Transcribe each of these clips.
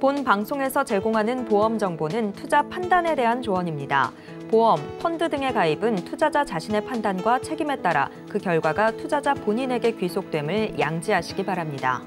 본 방송에서 제공하는 보험 정보는 투자 판단에 대한 조언입니다. 보험, 펀드 등의 가입은 투자자 자신의 판단과 책임에 따라 그 결과가 투자자 본인에게 귀속됨을 양지하시기 바랍니다.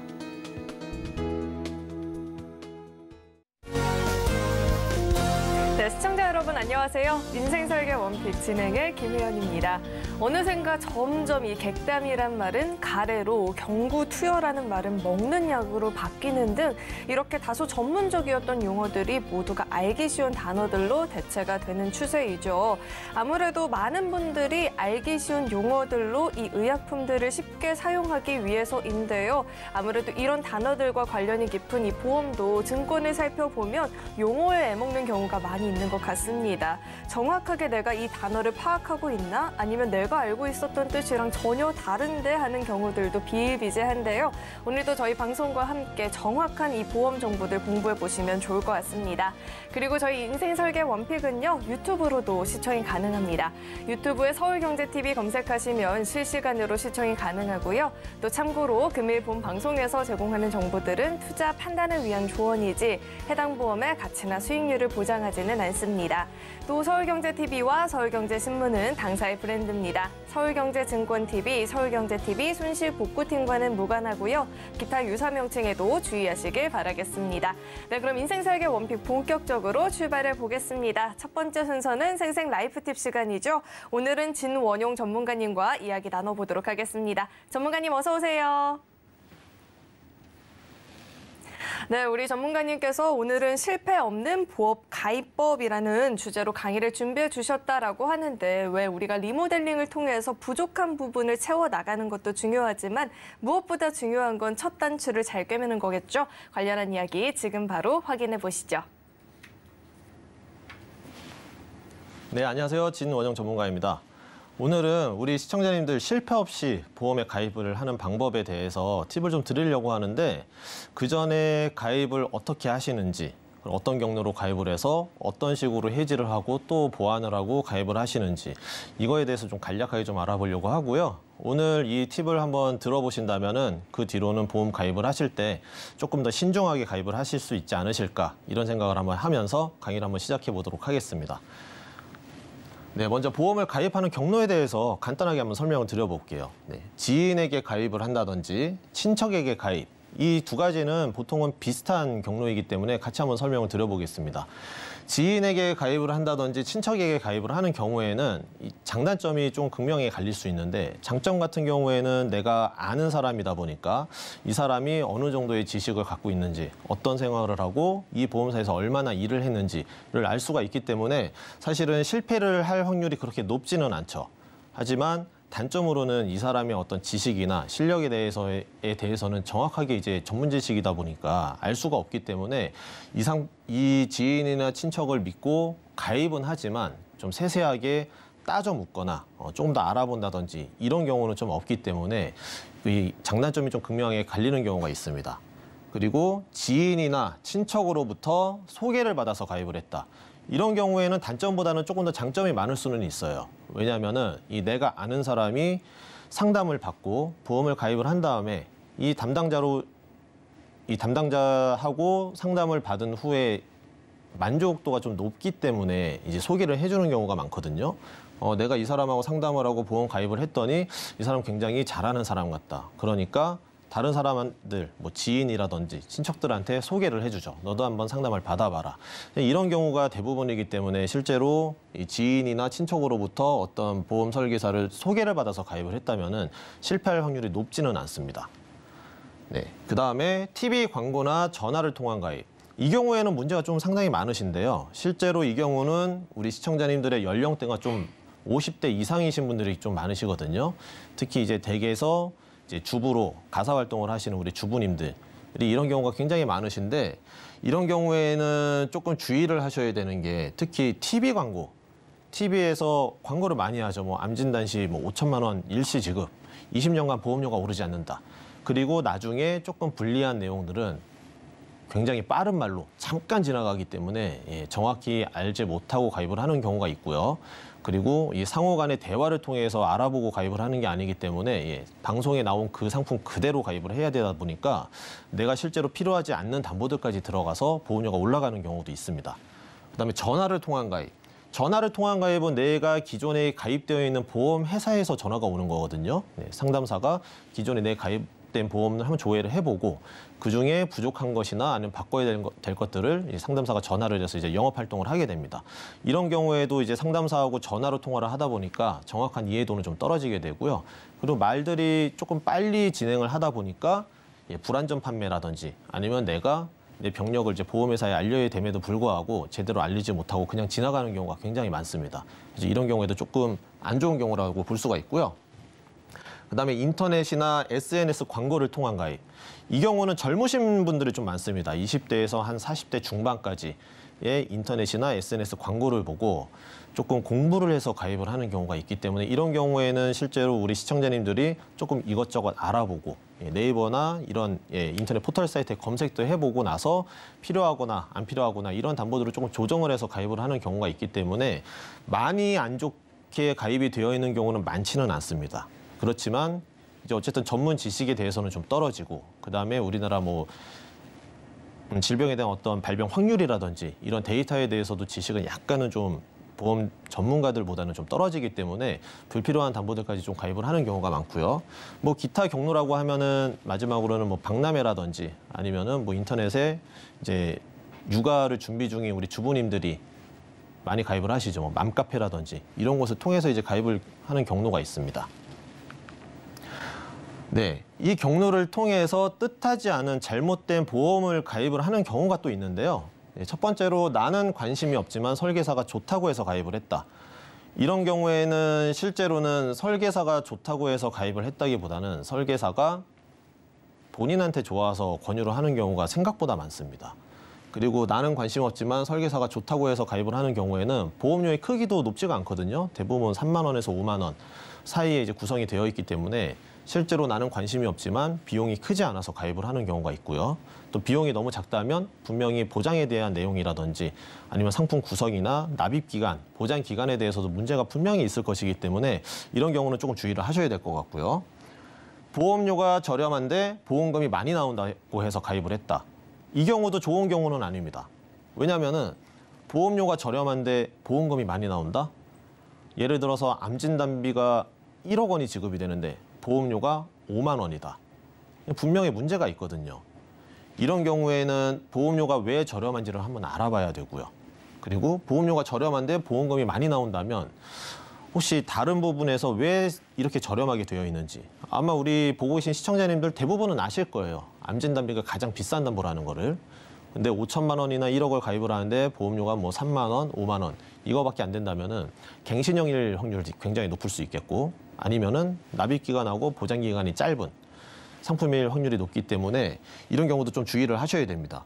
네, 시청자 여러분 안녕하세요. 인생설계 원픽 진행의 김혜연입니다. 어느샌가 점점 이 객담이란 말은 가래로 경구투여라는 말은 먹는 약으로 바뀌는 등 이렇게 다소 전문적이었던 용어들이 모두가 알기 쉬운 단어들로 대체가 되는 추세이죠. 아무래도 많은 분들이 알기 쉬운 용어들로 이 의약품들을 쉽게 사용하기 위해서인데요. 아무래도 이런 단어들과 관련이 깊은 이 보험도 증권을 살펴보면 용어에 애먹는 경우가 많이 있는 것 같습니다. 정확하게 내가 이 단어를 파악하고 있나 아니면 내가 내가 알고 있었던 뜻이랑 전혀 다른데 하는 경우들도 비일비재한데요. 오늘도 저희 방송과 함께 정확한 이 보험 정보들 공부해 보시면 좋을 것 같습니다. 그리고 저희 인생 설계 원픽은요. 유튜브로도 시청이 가능합니다. 유튜브에 서울경제TV 검색하시면 실시간으로 시청이 가능하고요. 또 참고로 금일 본 방송에서 제공하는 정보들은 투자 판단을 위한 조언이지 해당 보험의 가치나 수익률을 보장하지는 않습니다. 또 서울경제TV와 서울경제신문은 당사의 브랜드입니다. 있습니다. 서울경제증권TV, 서울경제TV 손실복구팀과는 무관하고요. 기타 유사 명칭에도 주의하시길 바라겠습니다. 네, 그럼 인생설계 원픽 본격적으로 출발해 보겠습니다. 첫 번째 순서는 생생 라이프팁 시간이죠. 오늘은 진원용 전문가님과 이야기 나눠보도록 하겠습니다. 전문가님 어서 오세요. 네, 우리 전문가님께서 오늘은 실패 없는 보업 가입법이라는 주제로 강의를 준비해 주셨다라고 하는데 왜 우리가 리모델링을 통해서 부족한 부분을 채워 나가는 것도 중요하지만 무엇보다 중요한 건 첫 단추를 잘 꿰매는 거겠죠. 관련한 이야기 지금 바로 확인해 보시죠. 네, 안녕하세요. 진원영 전문가입니다. 오늘은 우리 시청자님들 실패 없이 보험에 가입을 하는 방법에 대해서 팁을 좀 드리려고 하는데 그 전에 가입을 어떻게 하시는지 어떤 경로로 가입을 해서 어떤 식으로 해지를 하고 또 보완을 하고 가입을 하시는지 이거에 대해서 좀 간략하게 좀 알아보려고 하고요. 오늘 이 팁을 한번 들어보신다면 은그 뒤로는 보험 가입을 하실 때 조금 더 신중하게 가입을 하실 수 있지 않으실까 이런 생각을 한번 하면서 강의를 한번 시작해 보도록 하겠습니다. 네, 먼저 보험을 가입하는 경로에 대해서 간단하게 한번 설명을 드려볼게요. 네, 지인에게 가입을 한다든지 친척에게 가입, 이 두 가지는 보통은 비슷한 경로이기 때문에 같이 한번 설명을 드려보겠습니다. 지인에게 가입을 한다든지 친척에게 가입을 하는 경우에는 이 장단점이 좀극명히 갈릴 수 있는데 장점 같은 경우에는 내가 아는 사람이다 보니까 이 사람이 어느 정도의 지식을 갖고 있는지 어떤 생활을 하고 이 보험사에서 얼마나 일을 했는지를 알 수가 있기 때문에 사실은 실패를 할 확률이 그렇게 높지는 않죠. 하지만 단점으로는 이 사람의 어떤 지식이나 실력에 대해서에 대해서는 정확하게 이제 전문 지식이다 보니까 알 수가 없기 때문에 이상 이 지인이나 친척을 믿고 가입은 하지만 좀 세세하게 따져 묻거나 어, 조금 더 알아본다든지 이런 경우는 좀 없기 때문에 이 장단점이 좀 극명하게 갈리는 경우가 있습니다. 그리고 지인이나 친척으로부터 소개를 받아서 가입을 했다. 이런 경우에는 단점보다는 조금 더 장점이 많을 수는 있어요. 왜냐하면 이 내가 아는 사람이 상담을 받고 보험을 가입을 한 다음에 이 담당자로 이 담당자하고 상담을 받은 후에 만족도가 좀 높기 때문에 이제 소개를 해주는 경우가 많거든요. 어, 내가 이 사람하고 상담을 하고 보험 가입을 했더니 이 사람 굉장히 잘하는 사람 같다. 그러니까 다른 사람들, 뭐 지인이라든지 친척들한테 소개를 해주죠. 너도 한번 상담을 받아봐라. 이런 경우가 대부분이기 때문에 실제로 이 지인이나 친척으로부터 어떤 보험 설계사를 소개를 받아서 가입을 했다면은 실패할 확률이 높지는 않습니다. 네. 그 다음에 TV 광고나 전화를 통한 가입. 이 경우에는 문제가 좀 상당히 많으신데요. 실제로 이 경우는 우리 시청자님들의 연령대가 좀 50대 이상이신 분들이 좀 많으시거든요. 특히 이제 댁에서 이제 주부로 가사 활동을 하시는 우리 주부님들이 이런 경우가 굉장히 많으신데 이런 경우에는 조금 주의를 하셔야 되는 게 특히 TV 광고 TV에서 광고를 많이 하죠. 뭐 암진단시 뭐 5천만 원 일시 지급, 20년간 보험료가 오르지 않는다. 그리고 나중에 조금 불리한 내용들은 굉장히 빠른 말로 잠깐 지나가기 때문에 예, 정확히 알지 못하고 가입을 하는 경우가 있고요. 그리고 이 상호 간의 대화를 통해서 알아보고 가입을 하는 게 아니기 때문에 예, 방송에 나온 그 상품 그대로 가입을 해야 되다 보니까 내가 실제로 필요하지 않는 담보들까지 들어가서 보험료가 올라가는 경우도 있습니다. 그다음에 전화를 통한 가입. 전화를 통한 가입은 내가 기존에 가입되어 있는 보험 회사에서 전화가 오는 거거든요. 네, 상담사가 기존에 내 가입 가입된 보험을 한번 조회를 해보고 그중에 부족한 것이나 아니면 바꿔야 될, 것, 될 것들을 상담사가 전화를 해서 이제 영업 활동을 하게 됩니다. 이런 경우에도 이제 상담사하고 전화로 통화를 하다 보니까 정확한 이해도는 좀 떨어지게 되고요. 그리고 말들이 조금 빨리 진행을 하다 보니까 예, 불안전 판매라든지 아니면 내가 내 병력을 이제 보험회사에 알려야 됨에도 불구하고 제대로 알리지 못하고 그냥 지나가는 경우가 굉장히 많습니다. 그래 이런 경우에도 조금 안 좋은 경우라고 볼 수가 있고요. 그다음에 인터넷이나 SNS 광고를 통한 가입. 이 경우는 젊으신 분들이 좀 많습니다. 20대에서 한 40대 중반까지의 인터넷이나 SNS 광고를 보고 조금 공부를 해서 가입을 하는 경우가 있기 때문에 이런 경우에는 실제로 우리 시청자님들이 조금 이것저것 알아보고 예, 네이버나 이런 예, 인터넷 포털 사이트에 검색도 해보고 나서 필요하거나 안 필요하거나 이런 담보들을 조금 조정을 해서 가입을 하는 경우가 있기 때문에 많이 안 좋게 가입이 되어 있는 경우는 많지는 않습니다. 그렇지만 이제 어쨌든 전문 지식에 대해서는 좀 떨어지고 그다음에 우리나라 뭐 음, 질병에 대한 어떤 발병 확률이라든지 이런 데이터에 대해서도 지식은 약간은 좀 보험 전문가들보다는 좀 떨어지기 때문에 불필요한 담보들까지 좀 가입을 하는 경우가 많고요. 뭐 기타 경로라고 하면은 마지막으로는 뭐 박람회라든지 아니면은 뭐 인터넷에 이제 육아를 준비 중인 우리 주부님들이 많이 가입을 하시죠. 뭐 맘카페라든지 이런 곳을 통해서 이제 가입을 하는 경로가 있습니다. 네, 이 경로를 통해서 뜻하지 않은 잘못된 보험을 가입을 하는 경우가 또 있는데요. 예, 첫 번째로 나는 관심이 없지만 설계사가 좋다고 해서 가입을 했다. 이런 경우에는 실제로는 설계사가 좋다고 해서 가입을 했다기보다는 설계사가 본인한테 좋아서 권유를 하는 경우가 생각보다 많습니다. 그리고 나는 관심 없지만 설계사가 좋다고 해서 가입을 하는 경우에는 보험료의 크기도 높지가 않거든요. 대부분 3만 원에서 5만 원 사이에 이제 구성이 되어 있기 때문에 실제로 나는 관심이 없지만 비용이 크지 않아서 가입을 하는 경우가 있고요. 또 비용이 너무 작다면 분명히 보장에 대한 내용이라든지 아니면 상품 구성이나 납입 기간, 보장 기간에 대해서도 문제가 분명히 있을 것이기 때문에 이런 경우는 조금 주의를 하셔야 될 것 같고요. 보험료가 저렴한데 보험금이 많이 나온다고 해서 가입을 했다. 이 경우도 좋은 경우는 아닙니다. 왜냐하면 보험료가 저렴한데 보험금이 많이 나온다? 예를 들어서 암진단비가 1억 원이 지급이 되는데 보험료가 5만 원이다. 분명히 문제가 있거든요. 이런 경우에는 보험료가 왜 저렴한지를 한번 알아봐야 되고요. 그리고 보험료가 저렴한데 보험금이 많이 나온다면 혹시 다른 부분에서 왜 이렇게 저렴하게 되어 있는지 아마 우리 보고 계신 시청자님들 대부분은 아실 거예요. 암진담비가 가장 비싼 담보라는 거를. 근데 5천만 원이나 1억을 가입을 하는데 보험료가 뭐 3만 원, 5만 원 이거밖에 안 된다면은 갱신형일 확률이 굉장히 높을 수 있겠고 아니면은 납입 기간하고 보장 기간이 짧은 상품일 확률이 높기 때문에 이런 경우도 좀 주의를 하셔야 됩니다.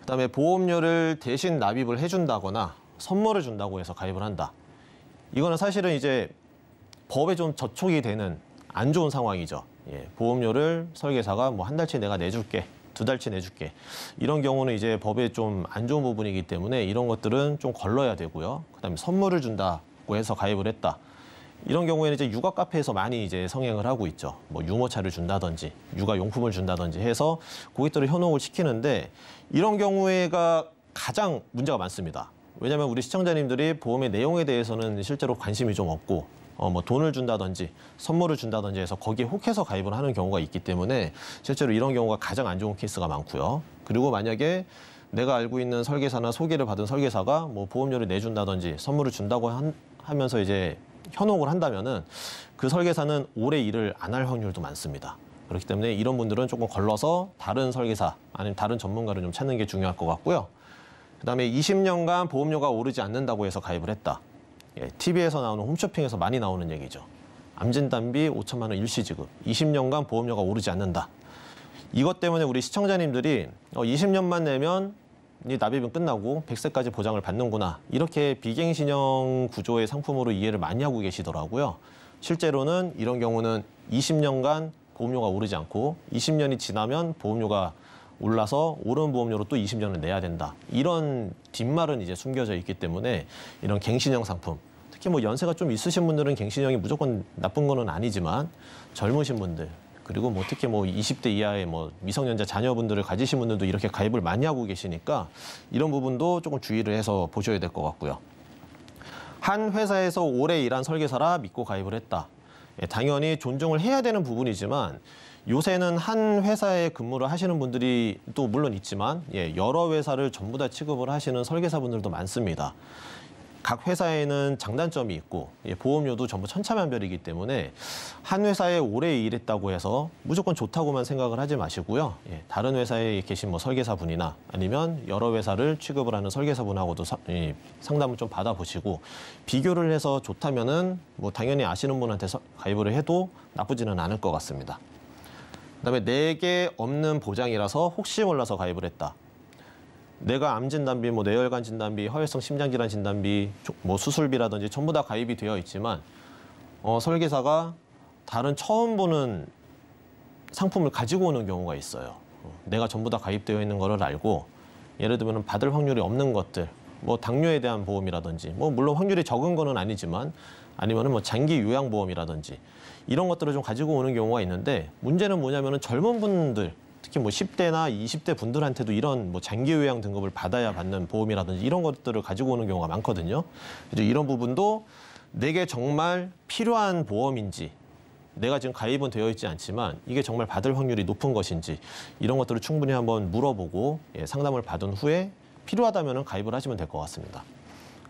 그다음에 보험료를 대신 납입을 해준다거나 선물을 준다고 해서 가입을 한다. 이거는 사실은 이제 법에 좀 저촉이 되는 안 좋은 상황이죠. 예, 보험료를 설계사가 뭐 한 달치 내가 내줄게 두 달치 내줄게. 이런 경우는 이제 법에 좀 안 좋은 부분이기 때문에 이런 것들은 좀 걸러야 되고요. 그다음에 선물을 준다고 해서 가입을 했다. 이런 경우에는 이제 육아 카페에서 많이 이제 성행을 하고 있죠. 뭐 유모차를 준다든지 육아 용품을 준다든지 해서 고객들을 현혹을 시키는데 이런 경우에가 가장 문제가 많습니다. 왜냐하면 우리 시청자님들이 보험의 내용에 대해서는 실제로 관심이 좀 없고 어, 뭐 돈을 준다든지 선물을 준다든지 해서 거기에 혹해서 가입을 하는 경우가 있기 때문에 실제로 이런 경우가 가장 안 좋은 케이스가 많고요. 그리고 만약에 내가 알고 있는 설계사나 소개를 받은 설계사가 뭐 보험료를 내준다든지 선물을 준다고 한, 하면서 이제 현혹을 한다면은 그 설계사는 오래 일을 안 할 확률도 많습니다. 그렇기 때문에 이런 분들은 조금 걸러서 다른 설계사 아니면 다른 전문가를 좀 찾는 게 중요할 것 같고요. 그다음에 20년간 보험료가 오르지 않는다고 해서 가입을 했다. 예, TV에서 나오는 홈쇼핑에서 많이 나오는 얘기죠. 암진단비 5천만 원 일시 지급, 20년간 보험료가 오르지 않는다. 이것 때문에 우리 시청자님들이 20년만 어, 내면 이 납입은 끝나고 100세까지 보장을 받는구나. 이렇게 비갱신형 구조의 상품으로 이해를 많이 하고 계시더라고요. 실제로는 이런 경우는 20년간 보험료가 오르지 않고 20년이 지나면 보험료가 올라서 오른 보험료로 또 20년을 내야 된다. 이런 뒷말은 이제 숨겨져 있기 때문에 이런 갱신형 상품 특히 뭐 연세가 좀 있으신 분들은 갱신형이 무조건 나쁜 거는 아니지만 젊으신 분들 그리고 뭐 특히 뭐 20대 이하의 뭐 미성년자 자녀분들을 가지신 분들도 이렇게 가입을 많이 하고 계시니까 이런 부분도 조금 주의를 해서 보셔야 될 것 같고요. 한 회사에서 오래 일한 설계사라 믿고 가입을 했다. 예, 당연히 존중을 해야 되는 부분이지만 요새는 한 회사에 근무를 하시는 분들이 또 물론 있지만 예, 여러 회사를 전부 다 취급을 하시는 설계사분들도 많습니다. 각 회사에는 장단점이 있고 예, 보험료도 전부 천차만별이기 때문에 한 회사에 오래 일했다고 해서 무조건 좋다고만 생각을 하지 마시고요. 예, 다른 회사에 계신 뭐 설계사분이나 아니면 여러 회사를 취급을 하는 설계사분하고도 사, 예, 상담을 좀 받아보시고 비교를 해서 좋다면은 뭐 당연히 아시는 분한테 서, 가입을 해도 나쁘지는 않을 것 같습니다. 그다음에 네 개 없는 보장이라서 혹시 몰라서 가입을 했다. 내가 암 진단비, 뭐 뇌혈관 진단비, 허혈성 심장질환 진단비, 뭐 수술비라든지 전부 다 가입이 되어 있지만 어, 설계사가 다른 처음 보는 상품을 가지고 오는 경우가 있어요. 어, 내가 전부 다 가입되어 있는 거를 알고 예를 들면 받을 확률이 없는 것들 뭐 당뇨에 대한 보험이라든지 뭐 물론 확률이 적은 거는 아니지만 아니면은 뭐 장기 요양 보험이라든지 이런 것들을 좀 가지고 오는 경우가 있는데 문제는 뭐냐면은 젊은 분들 특히 뭐 10대나 20대 분들한테도 이런 뭐 장기 요양 등급을 받아야 받는 보험이라든지 이런 것들을 가지고 오는 경우가 많거든요. 이제 이런 부분도 내게 정말 필요한 보험인지 내가 지금 가입은 되어 있지 않지만 이게 정말 받을 확률이 높은 것인지 이런 것들을 충분히 한번 물어보고 예, 상담을 받은 후에 필요하다면 가입을 하시면 될 것 같습니다.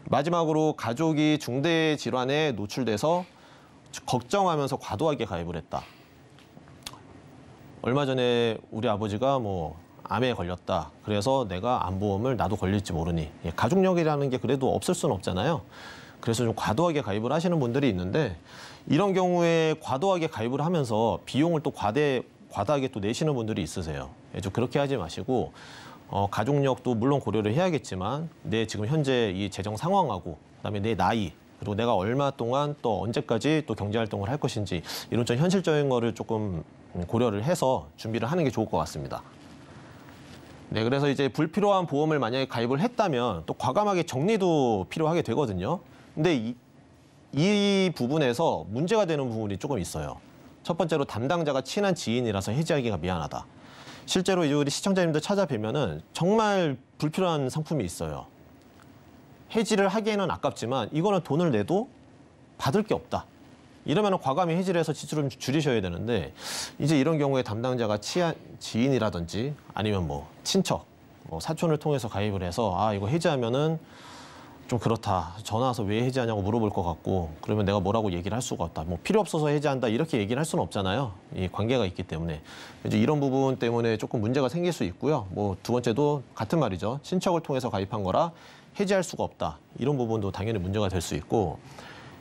마지막으로 가족이 중대 질환에 노출돼서 걱정하면서 과도하게 가입을 했다. 얼마 전에 우리 아버지가 뭐 암에 걸렸다. 그래서 내가 암보험을 나도 걸릴지 모르니. 예, 가족력이라는 게 그래도 없을 수는 없잖아요. 그래서 좀 과도하게 가입을 하시는 분들이 있는데 이런 경우에 과도하게 가입을 하면서 비용을 또 과대 과다하게 또 내시는 분들이 있으세요. 예, 좀 그렇게 하지 마시고 어, 가족력도 물론 고려를 해야겠지만 내 지금 현재 이 재정 상황하고 그다음에 내 나이 그리고 내가 얼마 동안 또 언제까지 또 경제 활동을 할 것인지 이런 좀 현실적인 거를 조금 고려를 해서 준비를 하는 게 좋을 것 같습니다. 네, 그래서 이제 불필요한 보험을 만약에 가입을 했다면 또 과감하게 정리도 필요하게 되거든요. 근데 이, 이 부분에서 문제가 되는 부분이 조금 있어요. 첫 번째로 담당자가 친한 지인이라서 해지하기가 미안하다. 실제로 우리 시청자님들 찾아뵈면은 정말 불필요한 상품이 있어요. 해지를 하기에는 아깝지만 이거는 돈을 내도 받을 게 없다. 이러면 과감히 해지를 해서 지출을 줄이셔야 되는데 이제 이런 경우에 담당자가 치안, 지인이라든지 아니면 뭐 친척, 뭐 사촌을 통해서 가입을 해서 아 이거 해지하면은 좀 그렇다. 전화 와서 왜 해지하냐고 물어볼 것 같고 그러면 내가 뭐라고 얘기를 할 수가 없다. 뭐 필요 없어서 해지한다 이렇게 얘기를 할 수는 없잖아요. 이 관계가 있기 때문에 이제 이런 부분 때문에 조금 문제가 생길 수 있고요. 뭐 두 번째도 같은 말이죠. 친척을 통해서 가입한 거라 해지할 수가 없다. 이런 부분도 당연히 문제가 될 수 있고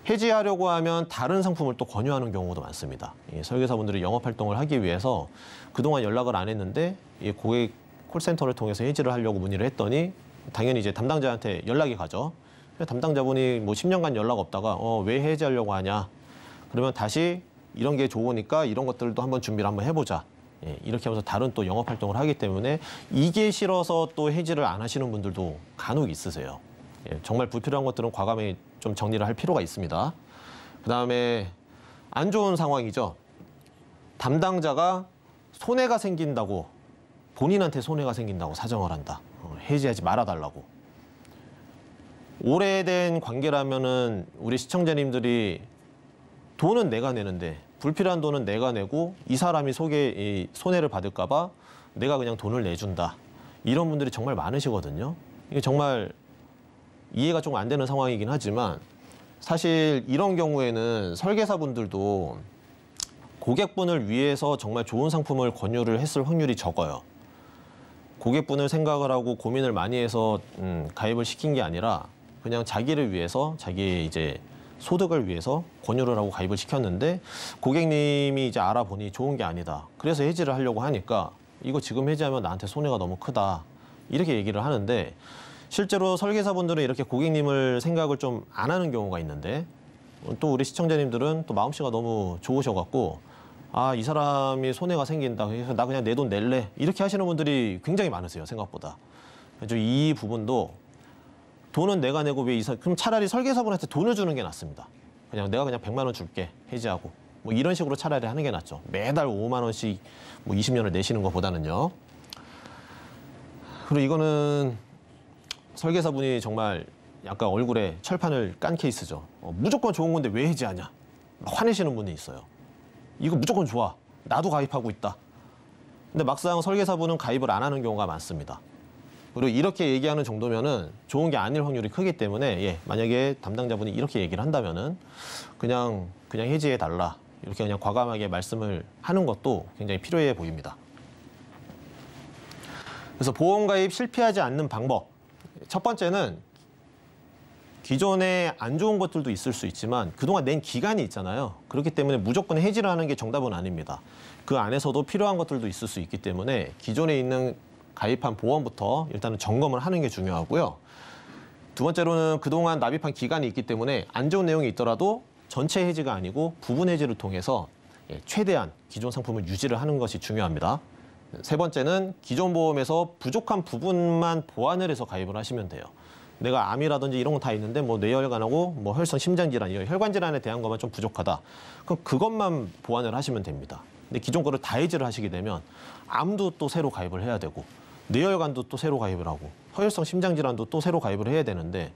해지하려고 하면 다른 상품을 또 권유하는 경우도 많습니다. 예, 설계사분들이 영업활동을 하기 위해서 그동안 연락을 안 했는데 예, 고객 콜센터를 통해서 해지를 하려고 문의를 했더니 당연히 이제 담당자한테 연락이 가죠. 담당자분이 뭐 10년간 연락 없다가 어, 왜 해지하려고 하냐. 그러면 다시 이런 게 좋으니까 이런 것들도 한번 준비를 한번 해보자. 예, 이렇게 하면서 다른 또 영업 활동을 하기 때문에 이게 싫어서 또 해지를 안 하시는 분들도 간혹 있으세요. 예, 정말 불필요한 것들은 과감히 좀 정리를 할 필요가 있습니다. 그다음에 안 좋은 상황이죠. 담당자가 손해가 생긴다고 본인한테 손해가 생긴다고 사정을 한다. 어, 해지하지 말아달라고. 오래된 관계라면은 우리 시청자님들이 돈은 내가 내는데 불필요한 돈은 내가 내고 이 사람이 속에 이 손해를 받을까 봐 내가 그냥 돈을 내준다. 이런 분들이 정말 많으시거든요. 이게 정말 이해가 좀 안 되는 상황이긴 하지만 사실 이런 경우에는 설계사분들도 고객분을 위해서 정말 좋은 상품을 권유를 했을 확률이 적어요. 고객분을 생각을 하고 고민을 많이 해서 음, 가입을 시킨 게 아니라 그냥 자기를 위해서 자기 이제 소득을 위해서 권유를 하고 가입을 시켰는데 고객님이 이제 알아보니 좋은 게 아니다. 그래서 해지를 하려고 하니까 이거 지금 해지하면 나한테 손해가 너무 크다. 이렇게 얘기를 하는데 실제로 설계사분들은 이렇게 고객님을 생각을 좀 안 하는 경우가 있는데 또 우리 시청자님들은 또 마음씨가 너무 좋으셔갖고 아, 이 사람이 손해가 생긴다. 그래서 나 그냥 내 돈 낼래. 이렇게 하시는 분들이 굉장히 많으세요, 생각보다. 그래서 이 부분도 돈은 내가 내고 왜 이사 그럼 차라리 설계사분한테 돈을 주는 게 낫습니다. 그냥 내가 그냥 100만 원 줄게 해지하고 뭐 이런 식으로 차라리 하는 게 낫죠. 매달 5만 원씩 뭐 20년을 내시는 것보다는요. 그리고 이거는 설계사분이 정말 약간 얼굴에 철판을 깐 케이스죠. 어, 무조건 좋은 건데 왜 해지하냐. 화내시는 분이 있어요. 이거 무조건 좋아. 나도 가입하고 있다. 근데 막상 설계사분은 가입을 안 하는 경우가 많습니다. 그리고 이렇게 얘기하는 정도면은 좋은 게 아닐 확률이 크기 때문에 예, 만약에 담당자분이 이렇게 얘기를 한다면은 그냥 그냥 해지해 달라 이렇게 그냥 과감하게 말씀을 하는 것도 굉장히 필요해 보입니다. 그래서 보험 가입 실패하지 않는 방법 첫 번째는 기존에 안 좋은 것들도 있을 수 있지만 그동안 낸 기간이 있잖아요. 그렇기 때문에 무조건 해지를 하는 게 정답은 아닙니다. 그 안에서도 필요한 것들도 있을 수 있기 때문에 기존에 있는 가입한 보험부터 일단은 점검을 하는 게 중요하고요. 두 번째로는 그동안 납입한 기간이 있기 때문에 안 좋은 내용이 있더라도 전체 해지가 아니고 부분 해지를 통해서 예, 최대한 기존 상품을 유지를 하는 것이 중요합니다. 세 번째는 기존 보험에서 부족한 부분만 보완을 해서 가입을 하시면 돼요. 내가 암이라든지 이런 거 다 있는데 뭐 뇌혈관하고 뭐 혈성 심장 질환 이런 혈관 질환에 대한 것만 좀 부족하다. 그럼 그것만 보완을 하시면 됩니다. 근데 기존 거를 다 해지를 하시게 되면 암도 또 새로 가입을 해야 되고 뇌혈관도 또 새로 가입을 하고 허혈성 심장 질환도 또 새로 가입을 해야 되는데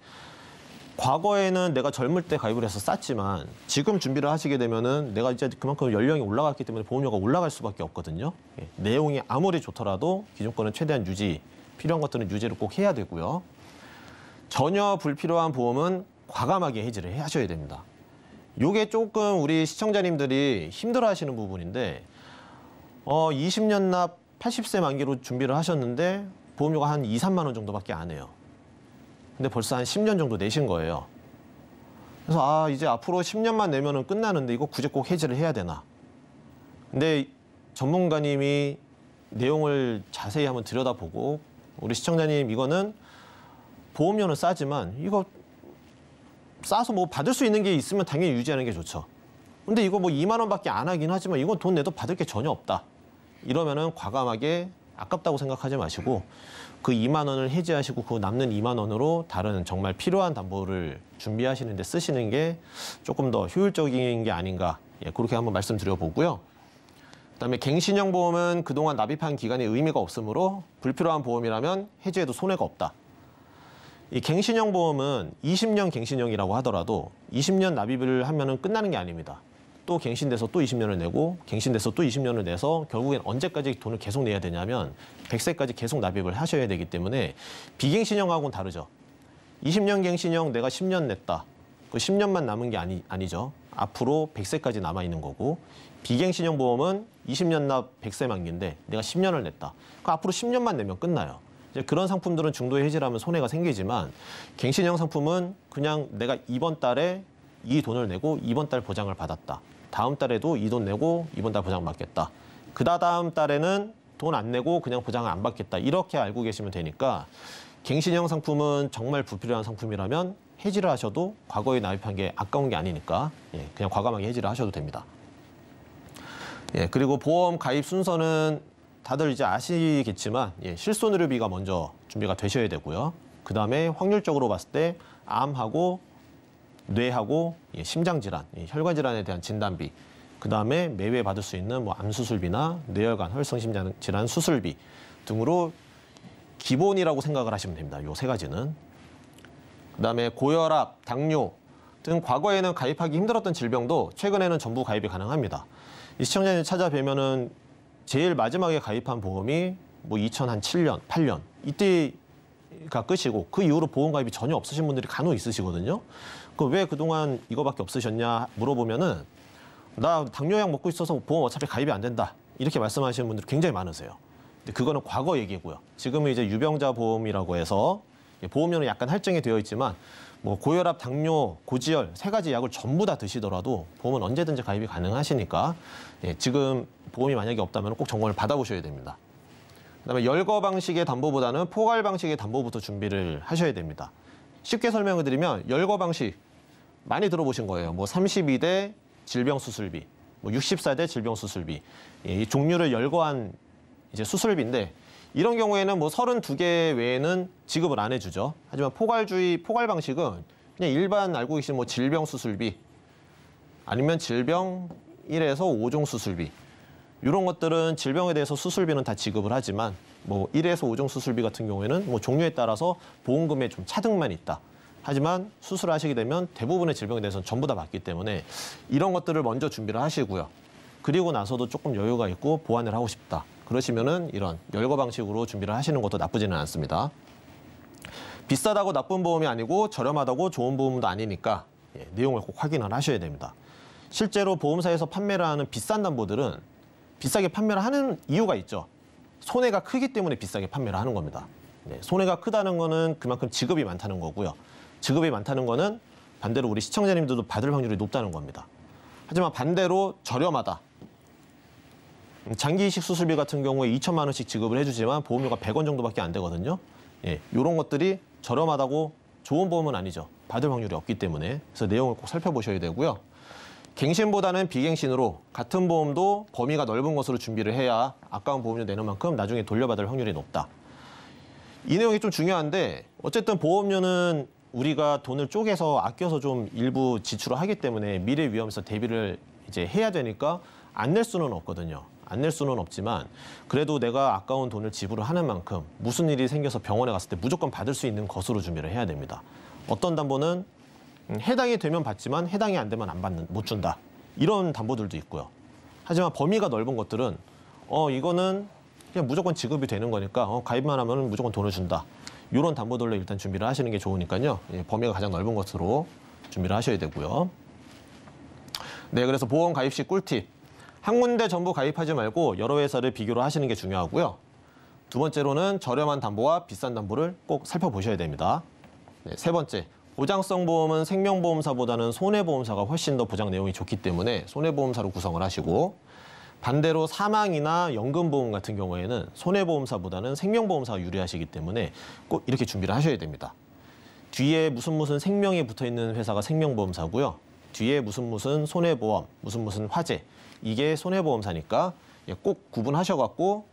과거에는 내가 젊을 때 가입을 해서 쌌지만 지금 준비를 하시게 되면은 내가 이제 그만큼 연령이 올라갔기 때문에 보험료가 올라갈 수밖에 없거든요. 예. 내용이 아무리 좋더라도 기존 거는 최대한 유지, 필요한 것들은 유지를 꼭 해야 되고요. 전혀 불필요한 보험은 과감하게 해지를 하셔야 됩니다. 요게 조금 우리 시청자님들이 힘들어하시는 부분인데 어 20년 납 80세 만기로 준비를 하셨는데 보험료가 한 2, 3만 원 정도밖에 안 해요. 근데 벌써 한 10년 정도 내신 거예요. 그래서 아 이제 앞으로 10년만 내면은 끝나는데 이거 굳이 꼭 해지를 해야 되나. 근데 전문가님이 내용을 자세히 한번 들여다보고 우리 시청자님 이거는 보험료는 싸지만 이거 싸서 뭐 받을 수 있는 게 있으면 당연히 유지하는 게 좋죠. 근데 이거 뭐 2만 원밖에 안 하긴 하지만 이건 돈 내도 받을 게 전혀 없다. 이러면은 과감하게 아깝다고 생각하지 마시고 그 2만 원을 해지하시고 그 남는 2만 원으로 다른 정말 필요한 담보를 준비하시는 데 쓰시는 게 조금 더 효율적인 게 아닌가 예, 그렇게 한번 말씀드려보고요. 그다음에 갱신형 보험은 그동안 납입한 기간에 의미가 없으므로 불필요한 보험이라면 해지해도 손해가 없다. 이 갱신형 보험은 20년 갱신형이라고 하더라도 20년 납입을 하면 은 끝나는 게 아닙니다. 또 갱신돼서 또 20년을 내고 갱신돼서 또 20년을 내서 결국엔 언제까지 돈을 계속 내야 되냐면 100세까지 계속 납입을 하셔야 되기 때문에 비갱신형하고는 다르죠. 20년 갱신형 내가 10년 냈다. 그 10년만 남은 게 아니, 아니죠. 앞으로 100세까지 남아있는 거고 비갱신형 보험은 20년 납 100세 만기인데 내가 10년을 냈다. 그 앞으로 10년만 내면 끝나요. 이제 그런 상품들은 중도에 해지하면 손해가 생기지만 갱신형 상품은 그냥 내가 이번 달에 이 돈을 내고 이번 달 보장을 받았다. 다음 달에도 이 돈 내고 이번 달 보장 받겠다. 그다다음 달에는 돈 안 내고 그냥 보장을 안 받겠다. 이렇게 알고 계시면 되니까 갱신형 상품은 정말 불필요한 상품이라면 해지를 하셔도 과거에 납입한게 아까운 게 아니니까 예, 그냥 과감하게 해지를 하셔도 됩니다. 예, 그리고 보험 가입 순서는 다들 이제 아시겠지만 예, 실손의료비가 먼저 준비가 되셔야 되고요. 그다음에 확률적으로 봤을 때 암하고 뇌하고 예, 심장 질환, 예, 혈관 질환에 대한 진단비, 그 다음에 매외 받을 수 있는 뭐 암 수술비나 뇌혈관 혈성 심장 질환 수술비 등으로 기본이라고 생각을 하시면 됩니다. 요 세 가지는 그 다음에 고혈압, 당뇨 등 과거에는 가입하기 힘들었던 질병도 최근에는 전부 가입이 가능합니다. 이 시청자님 찾아뵈면은 제일 마지막에 가입한 보험이 뭐 2007년, 8년 이때가 끝이고 그 이후로 보험 가입이 전혀 없으신 분들이 간혹 있으시거든요. 그왜 그동안 이거밖에 없으셨냐 물어보면은 나 당뇨약 먹고 있어서 보험 어차피 가입이 안 된다. 이렇게 말씀하시는 분들 굉장히 많으세요. 근데 그거는 과거 얘기고요. 지금은 이제 유병자 보험이라고 해서 보험료는 약간 할증이 되어 있지만 뭐 고혈압, 당뇨, 고지혈 세 가지 약을 전부 다 드시더라도 보험은 언제든지 가입이 가능하시니까 예, 지금 보험이 만약에 없다면 꼭 점검을 받아보셔야 됩니다. 그다음에 열거 방식의 담보보다는 포괄 방식의 담보부터 준비를 하셔야 됩니다. 쉽게 설명을 드리면 열거 방식 많이 들어보신 거예요. 뭐 32대 질병수술비, 뭐 64대 질병수술비. 예, 이 종류를 열거한 이제 수술비인데 이런 경우에는 뭐 32개 외에는 지급을 안 해주죠. 하지만 포괄주의, 포괄 방식은 그냥 일반 알고 계신 뭐 질병 수술비 아니면 질병 1에서 5종 수술비 이런 것들은 질병에 대해서 수술비는 다 지급을 하지만 뭐 1에서 5종 수술비 같은 경우에는 뭐 종류에 따라서 보험금에 좀 차등만 있다. 하지만 수술하시게 되면 대부분의 질병에 대해서는 전부 다 맞기 때문에 이런 것들을 먼저 준비를 하시고요. 그리고 나서도 조금 여유가 있고 보완을 하고 싶다. 그러시면은 이런 열거 방식으로 준비를 하시는 것도 나쁘지는 않습니다. 비싸다고 나쁜 보험이 아니고 저렴하다고 좋은 보험도 아니니까 예, 내용을 꼭 확인을 하셔야 됩니다. 실제로 보험사에서 판매를 하는 비싼 담보들은 비싸게 판매를 하는 이유가 있죠. 손해가 크기 때문에 비싸게 판매를 하는 겁니다. 네, 손해가 크다는 거는 그만큼 지급이 많다는 거고요. 지급이 많다는 거는 반대로 우리 시청자님들도 받을 확률이 높다는 겁니다. 하지만 반대로 저렴하다. 음, 장기 이식 수술비 같은 경우에 2천만 원씩 지급을 해주지만 보험료가 100원 정도밖에 안 되거든요. 예, 이런 것들이 저렴하다고 좋은 보험은 아니죠. 받을 확률이 없기 때문에 그래서 내용을 꼭 살펴보셔야 되고요. 갱신보다는 비갱신으로 같은 보험도 범위가 넓은 것으로 준비를 해야 아까운 보험료 내는 만큼 나중에 돌려받을 확률이 높다. 이 내용이 좀 중요한데 어쨌든 보험료는 우리가 돈을 쪼개서 아껴서 좀 일부 지출을 하기 때문에 미래 위험에서 대비를 이제 해야 되니까 안 낼 수는 없거든요. 안 낼 수는 없지만 그래도 내가 아까운 돈을 지불을 하는 만큼 무슨 일이 생겨서 병원에 갔을 때 무조건 받을 수 있는 것으로 준비를 해야 됩니다. 어떤 담보는 음, 해당이 되면 받지만 해당이 안 되면 안 받는 못 준다. 이런 담보들도 있고요. 하지만 범위가 넓은 것들은 어 이거는 그냥 무조건 지급이 되는 거니까 어, 가입만 하면 무조건 돈을 준다. 이런 담보들로 일단 준비를 하시는 게 좋으니까요. 예, 범위가 가장 넓은 것으로 준비를 하셔야 되고요. 네, 그래서 보험 가입 시 꿀팁. 한 군데 전부 가입하지 말고 여러 회사를 비교를 하시는 게 중요하고요. 두 번째로는 저렴한 담보와 비싼 담보를 꼭 살펴보셔야 됩니다. 네, 세 번째, 보장성 보험은 생명보험사보다는 손해보험사가 훨씬 더 보장 내용이 좋기 때문에 손해보험사로 구성을 하시고 반대로 사망이나 연금보험 같은 경우에는 손해보험사보다는 생명보험사가 유리하시기 때문에 꼭 이렇게 준비를 하셔야 됩니다. 뒤에 무슨 무슨 생명이 붙어 있는 회사가 생명보험사고요. 뒤에 무슨 무슨 손해보험, 무슨 무슨 화재 이게 손해보험사니까 꼭 구분하셔갖고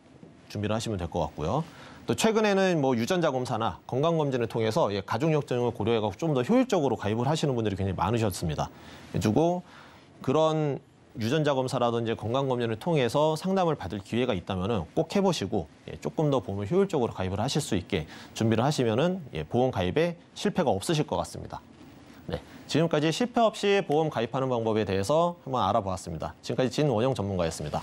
준비를 하시면 될 것 같고요. 또 최근에는 뭐 유전자 검사나 건강 검진을 통해서 예, 가족력증을 고려해고좀 더 효율적으로 가입을 하시는 분들이 굉장히 많으셨습니다. 그리고 그런 유전자 검사라든지 건강 검진을 통해서 상담을 받을 기회가 있다면 꼭 해보시고 예, 조금 더 보험을 효율적으로 가입을 하실 수 있게 준비를 하시면 예, 보험 가입에 실패가 없으실 것 같습니다. 네, 지금까지 실패 없이 보험 가입하는 방법에 대해서 한번 알아보았습니다. 지금까지 진원영 전문가였습니다.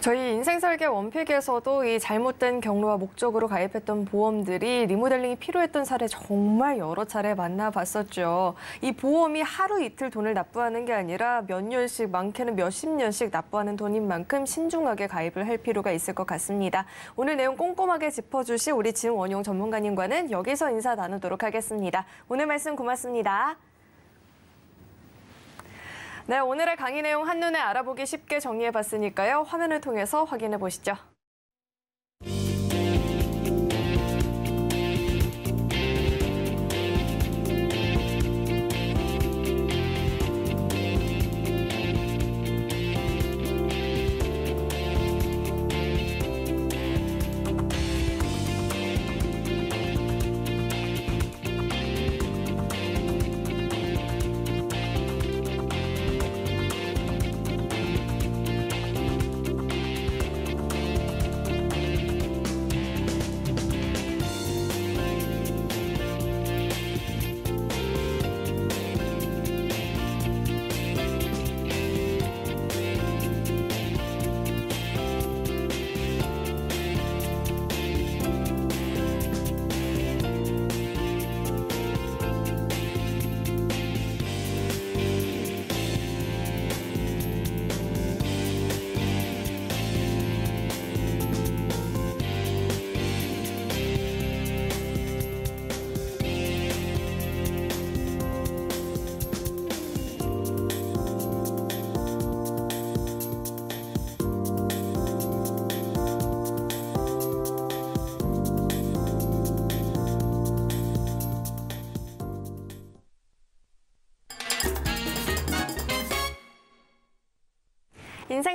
저희 인생설계 원픽에서도 이 잘못된 경로와 목적으로 가입했던 보험들이 리모델링이 필요했던 사례 정말 여러 차례 만나봤었죠. 이 보험이 하루 이틀 돈을 납부하는 게 아니라 몇 년씩, 많게는 몇십 년씩 납부하는 돈인 만큼 신중하게 가입을 할 필요가 있을 것 같습니다. 오늘 내용 꼼꼼하게 짚어주실 우리 지흥 원용 전문가님과는 여기서 인사 나누도록 하겠습니다. 오늘 말씀 고맙습니다. 네, 오늘의 강의 내용 한눈에 알아보기 쉽게 정리해봤으니까요. 화면을 통해서 확인해보시죠.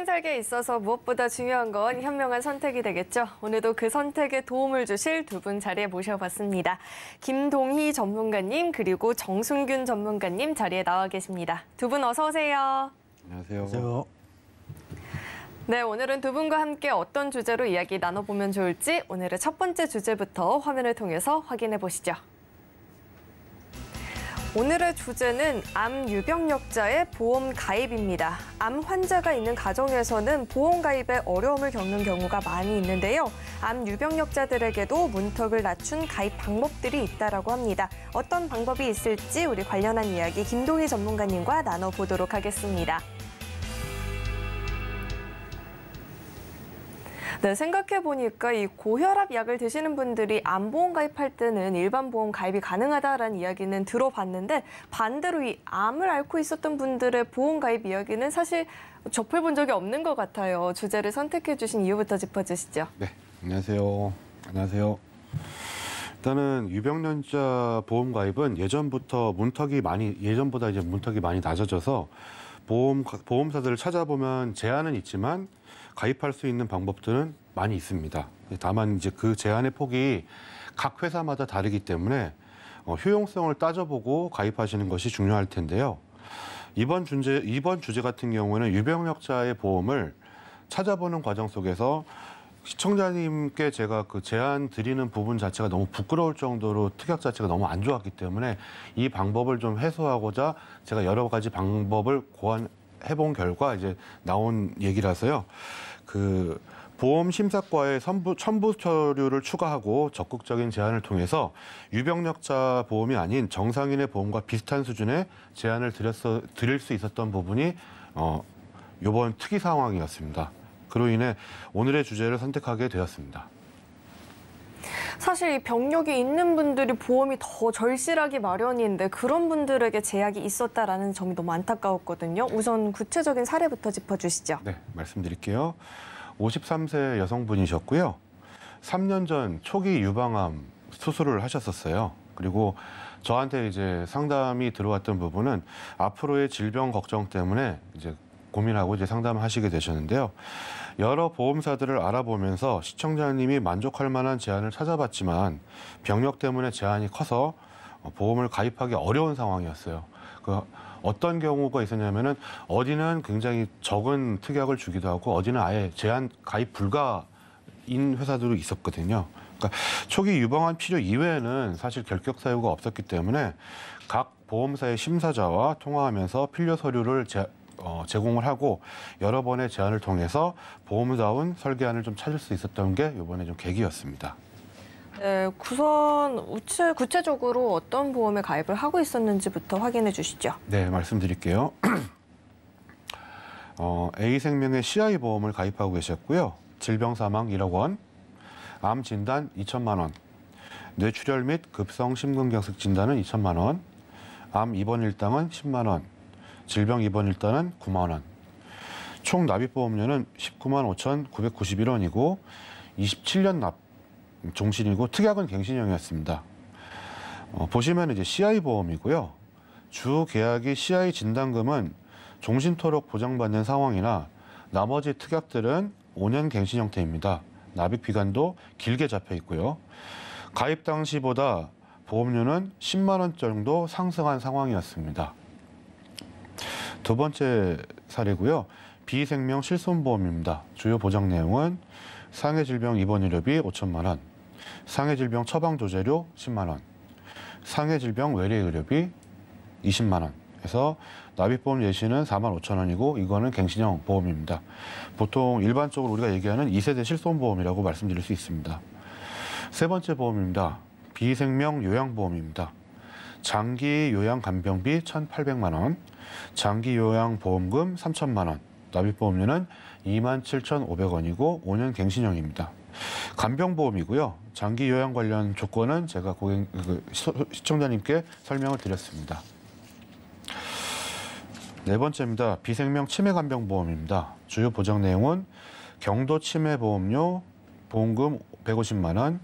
설계에 있어서 무엇보다 중요한 건 현명한 선택이 되겠죠. 오늘도 그 선택에 도움을 주실 두 분 자리에 모셔봤습니다. 김동희 전문가님 그리고 정순균 전문가님 자리에 나와 계십니다. 두 분 어서 오세요. 안녕하세요. 안녕하세요. 네, 오늘은 두 분과 함께 어떤 주제로 이야기 나눠보면 좋을지 오늘의 첫 번째 주제부터 화면을 통해서 확인해 보시죠. 오늘의 주제는 암 유병력자의 보험 가입입니다. 암 환자가 있는 가정에서는 보험 가입에 어려움을 겪는 경우가 많이 있는데요. 암 유병력자들에게도 문턱을 낮춘 가입 방법들이 있다라고 합니다. 어떤 방법이 있을지 우리 관련한 이야기 김동희 전문가님과 나눠보도록 하겠습니다. 네, 생각해보니까 이 고혈압 약을 드시는 분들이 암보험 가입할 때는 일반 보험 가입이 가능하다라는 이야기는 들어봤는데 반대로 이 암을 앓고 있었던 분들의 보험 가입 이야기는 사실 접해본 적이 없는 것 같아요. 주제를 선택해주신 이유부터 짚어주시죠. 네, 안녕하세요. 안녕하세요. 일단은 유병년자 보험 가입은 예전부터 문턱이 많이 예전보다 이제 문턱이 많이 낮아져서 보험 보험사들을 찾아보면 제한은 있지만 가입할 수 있는 방법들은 많이 있습니다. 다만 이제 그 제한의 폭이 각 회사마다 다르기 때문에 어, 효용성을 따져보고 가입하시는 것이 중요할 텐데요. 이번 주제 이번 주제 같은 경우는 유병력자의 보험을 찾아보는 과정 속에서 시청자님께 제가 그 제안 드리는 부분 자체가 너무 부끄러울 정도로 특약 자체가 너무 안 좋았기 때문에 이 방법을 좀 해소하고자 제가 여러 가지 방법을 고안 해본 결과 이제 나온 얘기라서요. 그 보험 심사과에 선부, 첨부 처류를 추가하고 적극적인 제한을 통해서 유병력자 보험이 아닌 정상인의 보험과 비슷한 수준의 제한을 드렸어, 드릴 수 있었던 부분이 어, 요번 특이 상황이었습니다. 그로 인해 오늘의 주제를 선택하게 되었습니다. 사실 병력이 있는 분들이 보험이 더절실하게 마련인데 그런 분들에게 제약이 있었다라는 점이 너무 안타까웠거든요. 우선 구체적인 사례부터 짚어주시죠. 네, 말씀드릴게요. 53세 여성분이셨고요. 3년 전 초기 유방암 수술을 하셨었어요. 그리고 저한테 이제 상담이 들어왔던 부분은 앞으로의 질병 걱정 때문에 이제 고민하고 이제 상담하시게 을 되셨는데요. 여러 보험사들을 알아보면서 시청자님이 만족할 만한 제안을 찾아봤지만 병력 때문에 제한이 커서 보험을 가입하기 어려운 상황이었어요. 그 어떤 경우가 있었냐면은 어디는 굉장히 적은 특약을 주기도 하고 어디는 아예 제한 가입 불가인 회사들도 있었거든요. 그러니까 초기 유방암 치료 이외에는 사실 결격 사유가 없었기 때문에 각 보험사의 심사자와 통화하면서 필요 서류를 제, 어, 제공을 하고 여러 번의 제안을 통해서 보험다운 설계안을 좀 찾을 수 있었던 게 이번에 좀 계기였습니다. 네, 우선 우체, 구체적으로 어떤 보험에 가입을 하고 있었는지부터 확인해 주시죠. 네, 말씀드릴게요. 어, A생명의 CI 보험을 가입하고 계셨고요. 질병 사망 1억 원, 암 진단 2천만 원, 뇌출혈 및 급성 심근경색 진단은 2천만 원, 암 입원 일당은 10만 원, 질병 입원 일단은 9만 원. 총 납입 보험료는 19만 5,991원이고 27년 납 종신이고 특약은 갱신형이었습니다. 어, 보시면 이제 CI 보험이고요. 주 계약이 CI 진단금은 종신토록 보장받는 상황이나 나머지 특약들은 5년 갱신 형태입니다. 납입 기간도 길게 잡혀 있고요. 가입 당시보다 보험료는 10만 원 정도 상승한 상황이었습니다. 두 번째 사례고요. 비생명 실손보험입니다. 주요 보장 내용은 상해질병 입원 의료비 5천만 원, 상해질병 처방 조제료 10만 원, 상해질병 외래 의료비 20만 원. 해서 납입보험 예시는 4만 5천 원이고 이거는 갱신형 보험입니다. 보통 일반적으로 우리가 얘기하는 2세대 실손보험이라고 말씀드릴 수 있습니다. 세 번째 보험입니다. 비생명 요양보험입니다. 장기 요양 간병비 1,800만 원, 장기 요양보험금 3천만 원, 납입보험료는 2만 7,500원이고 5년 갱신형입니다. 간병보험이고요. 장기 요양 관련 조건은 제가 고객, 그, 시청자님께 설명을 드렸습니다. 네 번째입니다. 비생명 치매 간병보험입니다. 주요 보장 내용은 경도 치매 보험료 보험금 150만 원,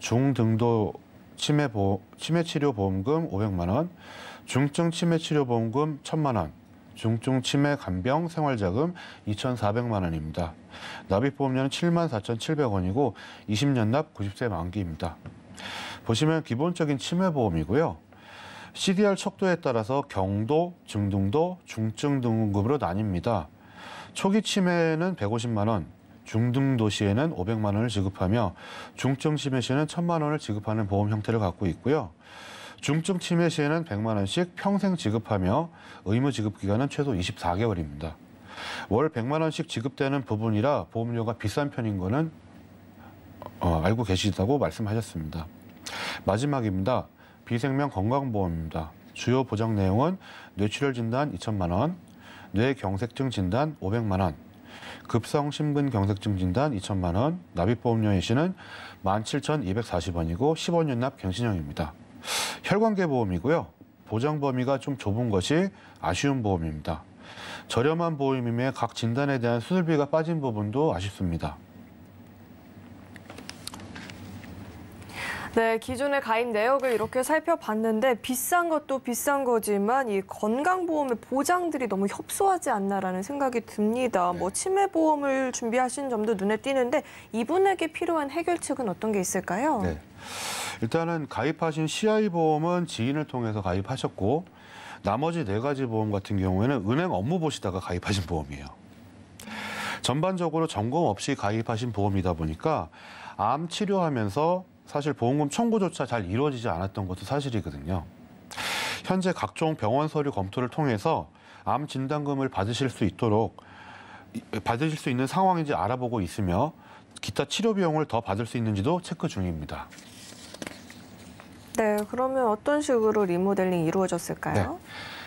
중등도 치매 보 치매 치료 보험금 500만 원, 중증 치매 치료 보험금 1천만 원, 중증 치매 간병 생활자금 2,400만 원입니다. 납입 보험료는 7 4,700원이고 20년 납 90세 만기입니다. 보시면 기본적인 치매 보험이고요. CDR 척도에 따라서 경도, 중등도, 중증 등급으로 나뉩니다. 초기 치매는 150만 원, 중등도 시에는 500만 원을 지급하며 중증 치매 시에는 1,000만 원을 지급하는 보험 형태를 갖고 있고요. 중증 치매 시에는 100만 원씩 평생 지급하며 의무 지급 기간은 최소 24개월입니다. 월 100만 원씩 지급되는 부분이라 보험료가 비싼 편인 거는 어, 알고 계시다고 말씀하셨습니다. 마지막입니다. 비생명 건강보험입니다. 주요 보장 내용은 뇌출혈 진단 2천만 원, 뇌경색증 진단 500만 원, 급성신근경색증 진단 2천만 원, 납입보험료 예시는 17,240원이고 10원 납 갱신형입니다. 혈관계 보험이고요. 보장 범위가 좀 좁은 것이 아쉬운 보험입니다. 저렴한 보험임에 각 진단에 대한 수술비가 빠진 부분도 아쉽습니다. 네, 기존의 가입 내역을 이렇게 살펴봤는데 비싼 것도 비싼 거지만 이 건강보험의 보장들이 너무 협소하지 않나라는 생각이 듭니다. 네. 뭐 치매보험을 준비하신 점도 눈에 띄는데 이분에게 필요한 해결책은 어떤 게 있을까요? 네. 일단은 가입하신 CI 보험은 지인을 통해서 가입하셨고 나머지 네 가지 보험 같은 경우에는 은행 업무 보시다가 가입하신 보험이에요. 전반적으로 점검 없이 가입하신 보험이다 보니까 암 치료하면서 사실 보험금 청구조차 잘 이루어지지 않았던 것도 사실이거든요. 현재 각종 병원 서류 검토를 통해서 암 진단금을 받으실 수 있도록 받으실 수 있는 상황인지 알아보고 있으며 기타 치료 비용을 더 받을 수 있는지도 체크 중입니다. 네, 그러면 어떤 식으로 리모델링이 이루어졌을까요? 네.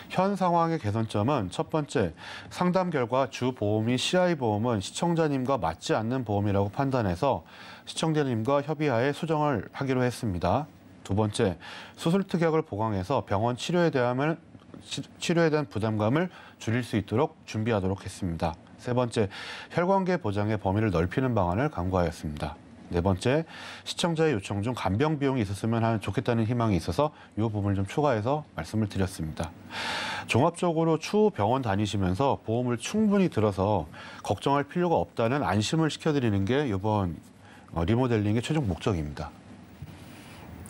현 상황의 개선점은 첫 번째, 상담 결과 주 보험이 CI 보험은 시청자님과 맞지 않는 보험이라고 판단해서 시청자님과 협의하에 수정을 하기로 했습니다. 두 번째, 수술 특약을 보강해서 병원 치료에 대한 치료에 대한 부담감을 줄일 수 있도록 준비하도록 했습니다. 세 번째, 혈관계 보장의 범위를 넓히는 방안을 강구하였습니다. 네 번째, 시청자의 요청 중 간병 비용이 있었으면 하는 좋겠다는 희망이 있어서 이 부분을 좀 추가해서 말씀을 드렸습니다. 종합적으로 추후 병원 다니시면서 보험을 충분히 들어서 걱정할 필요가 없다는 안심을 시켜드리는 게 이번 어, 리모델링의 최종 목적입니다.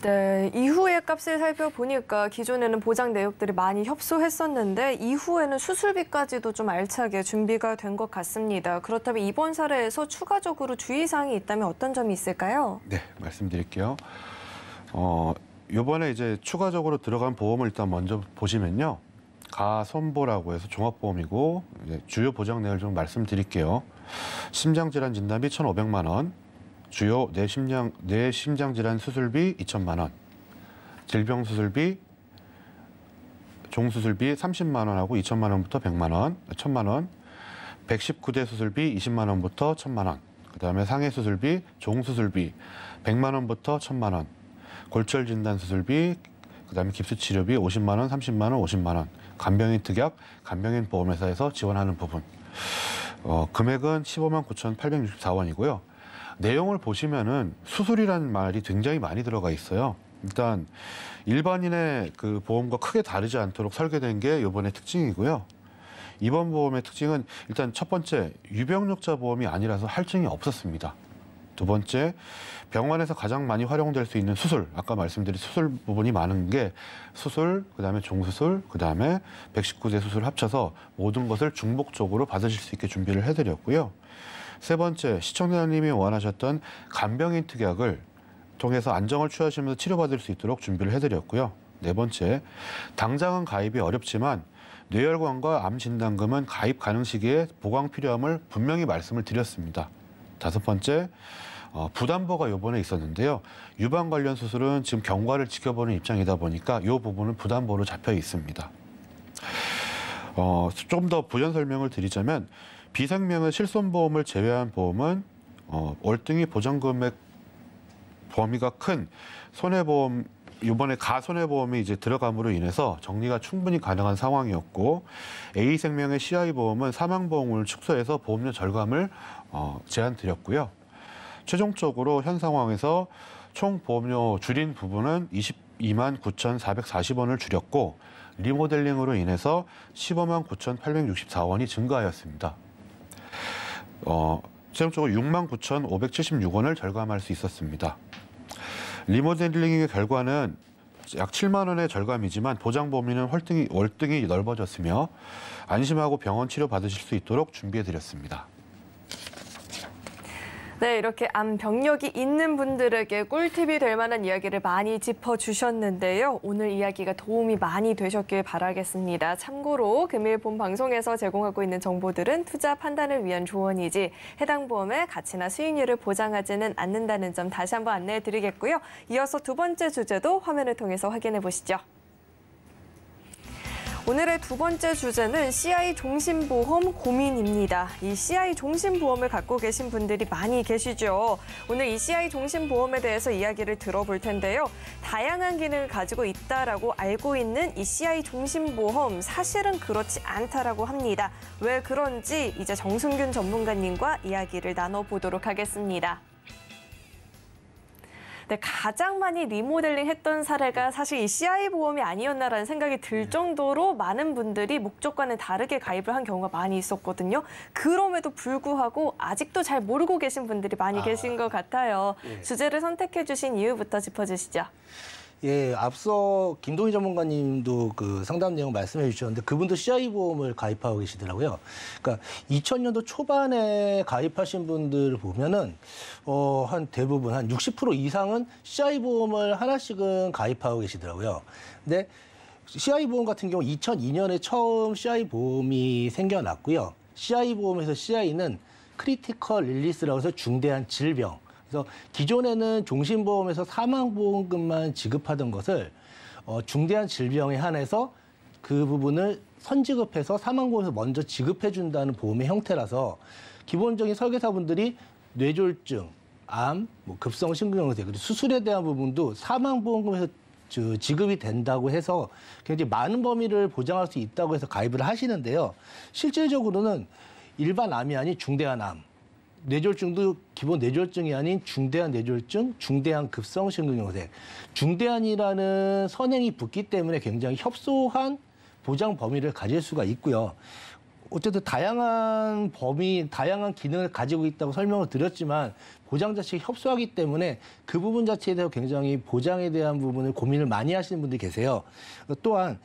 네, 이후의 값을 살펴보니까 기존에는 보장 내역들이 많이 협소했었는데 이후에는 수술비까지도 좀 알차게 준비가 된 것 같습니다. 그렇다면 이번 사례에서 추가적으로 주의사항이 있다면 어떤 점이 있을까요? 네, 말씀드릴게요. 어, 요번에 이제 추가적으로 들어간 보험을 일단 먼저 보시면요. 가손보라고 해서 종합보험이고 주요 보장 내역을 좀 말씀드릴게요. 심장질환 진단비 천오백만 원, 주요 뇌심장, 뇌심장질환 수술비 2천만 원, 질병 수술비, 종수술비 30만 원하고 2천만 원부터 100만 원, 1천만 원, 119대 수술비 20만 원부터 1천만 원, 그다음에 상해 수술비, 종수술비 100만 원부터 1천만 원, 골절 진단 수술비, 그다음에 깁스 치료비 50만 원, 30만 원, 50만 원, 간병인 특약, 간병인 보험회사에서 지원하는 부분. 어, 금액은 15만 9,864원이고요. 내용을 보시면은 수술이라는 말이 굉장히 많이 들어가 있어요. 일단 일반인의 그 보험과 크게 다르지 않도록 설계된 게 이번의 특징이고요. 이번 보험의 특징은 일단 첫 번째 유병력자 보험이 아니라서 할증이 없었습니다. 두 번째 병원에서 가장 많이 활용될 수 있는 수술 아까 말씀드린 수술 부분이 많은 게 수술 그다음에 종수술 그다음에 119대 수술 합쳐서 모든 것을 중복적으로 받으실 수 있게 준비를 해드렸고요. 세 번째, 시청자님이 원하셨던 간병인 특약을 통해서 안정을 취하시면서 치료받을 수 있도록 준비를 해드렸고요. 네 번째, 당장은 가입이 어렵지만 뇌혈관과 암 진단금은 가입 가능 시기에 보강 필요함을 분명히 말씀을 드렸습니다. 다섯 번째, 어, 부담보가 요번에 있었는데요. 유방 관련 수술은 지금 경과를 지켜보는 입장이다 보니까 요 부분은 부담보로 잡혀 있습니다. 어, 좀더 부연 설명을 드리자면 비생명의 실손보험을 제외한 보험은 어, 월등히 보장금액 범위가 큰 손해보험 이번에 가손해보험이 이제 들어감으로 인해서 정리가 충분히 가능한 상황이었고 A생명의 CI보험은 사망보험을 축소해서 보험료 절감을 어, 제한드렸고요. 최종적으로 현 상황에서 총 보험료 줄인 부분은 22만 9,440원을 줄였고 리모델링으로 인해서 15만 9,864원이 증가하였습니다. 어, 최종적으로 6 9,576원을 절감할 수 있었습니다. 리모델링의 결과는 약 7만 원의 절감이지만 보장 범위는 월등히, 월등히 넓어졌으며 안심하고 병원 치료 받으실 수 있도록 준비해드렸습니다. 네, 이렇게 암 병력이 있는 분들에게 꿀팁이 될 만한 이야기를 많이 짚어주셨는데요. 오늘 이야기가 도움이 많이 되셨길 바라겠습니다. 참고로 금일 본 방송에서 제공하고 있는 정보들은 투자 판단을 위한 조언이지 해당 보험의 가치나 수익률을 보장하지는 않는다는 점 다시 한번 안내해 드리겠고요. 이어서 두 번째 주제도 화면을 통해서 확인해 보시죠. 오늘의 두 번째 주제는 CI 종신보험 고민입니다. 이 CI 종신보험을 갖고 계신 분들이 많이 계시죠. 오늘 이 CI 종신보험에 대해서 이야기를 들어볼 텐데요. 다양한 기능을 가지고 있다라고 알고 있는 이 CI 종신보험 사실은 그렇지 않다라고 합니다. 왜 그런지 이제 정순균 전문가님과 이야기를 나눠보도록 하겠습니다. 네, 가장 많이 리모델링 했던 사례가 네. 사실 이 CI 보험이 아니었나라는 생각이 들 네. 정도로 많은 분들이 목적과는 다르게 가입을 한 경우가 많이 있었거든요. 그럼에도 불구하고 아직도 잘 모르고 계신 분들이 많이 아... 계신 것 같아요. 예. 네. 주제를 선택해 주신 이유부터 짚어주시죠. 예, 앞서 김동희 전문가님도 그 상담 내용 말씀해 주셨는데 그분도 CI 보험을 가입하고 계시더라고요. 그러니까 2000년도 초반에 가입하신 분들 보면은 어, 한 대부분 한 60% 이상은 CI 보험을 하나씩은 가입하고 계시더라고요. 근데 CI 보험 같은 경우 2002년에 처음 CI 보험이 생겨났고요. CI 보험에서 CI는 크리티컬 릴리스라고 해서 중대한 질병 그래서 기존에는 종신보험에서 사망보험금만 지급하던 것을 어, 중대한 질병에 한해서 그 부분을 선지급해서 사망보험에서 먼저 지급해준다는 보험의 형태라서 기본적인 설계사분들이 뇌졸중, 암, 뭐 급성 심근경색 그리고 수술에 대한 부분도 사망보험금에서 저, 지급이 된다고 해서 굉장히 많은 범위를 보장할 수 있다고 해서 가입을 하시는데요. 실질적으로는 일반 암이 아닌 중대한 암, 뇌졸중도 기본 뇌졸중이 아닌 중대한 뇌졸중, 중대한 급성 심근경색. 중대한이라는 선행이 붙기 때문에 굉장히 협소한 보장 범위를 가질 수가 있고요. 어쨌든 다양한 범위, 다양한 기능을 가지고 있다고 설명을 드렸지만 보장 자체가 협소하기 때문에 그 부분 자체에 대해서 굉장히 보장에 대한 부분을 고민을 많이 하시는 분들이 계세요. 또한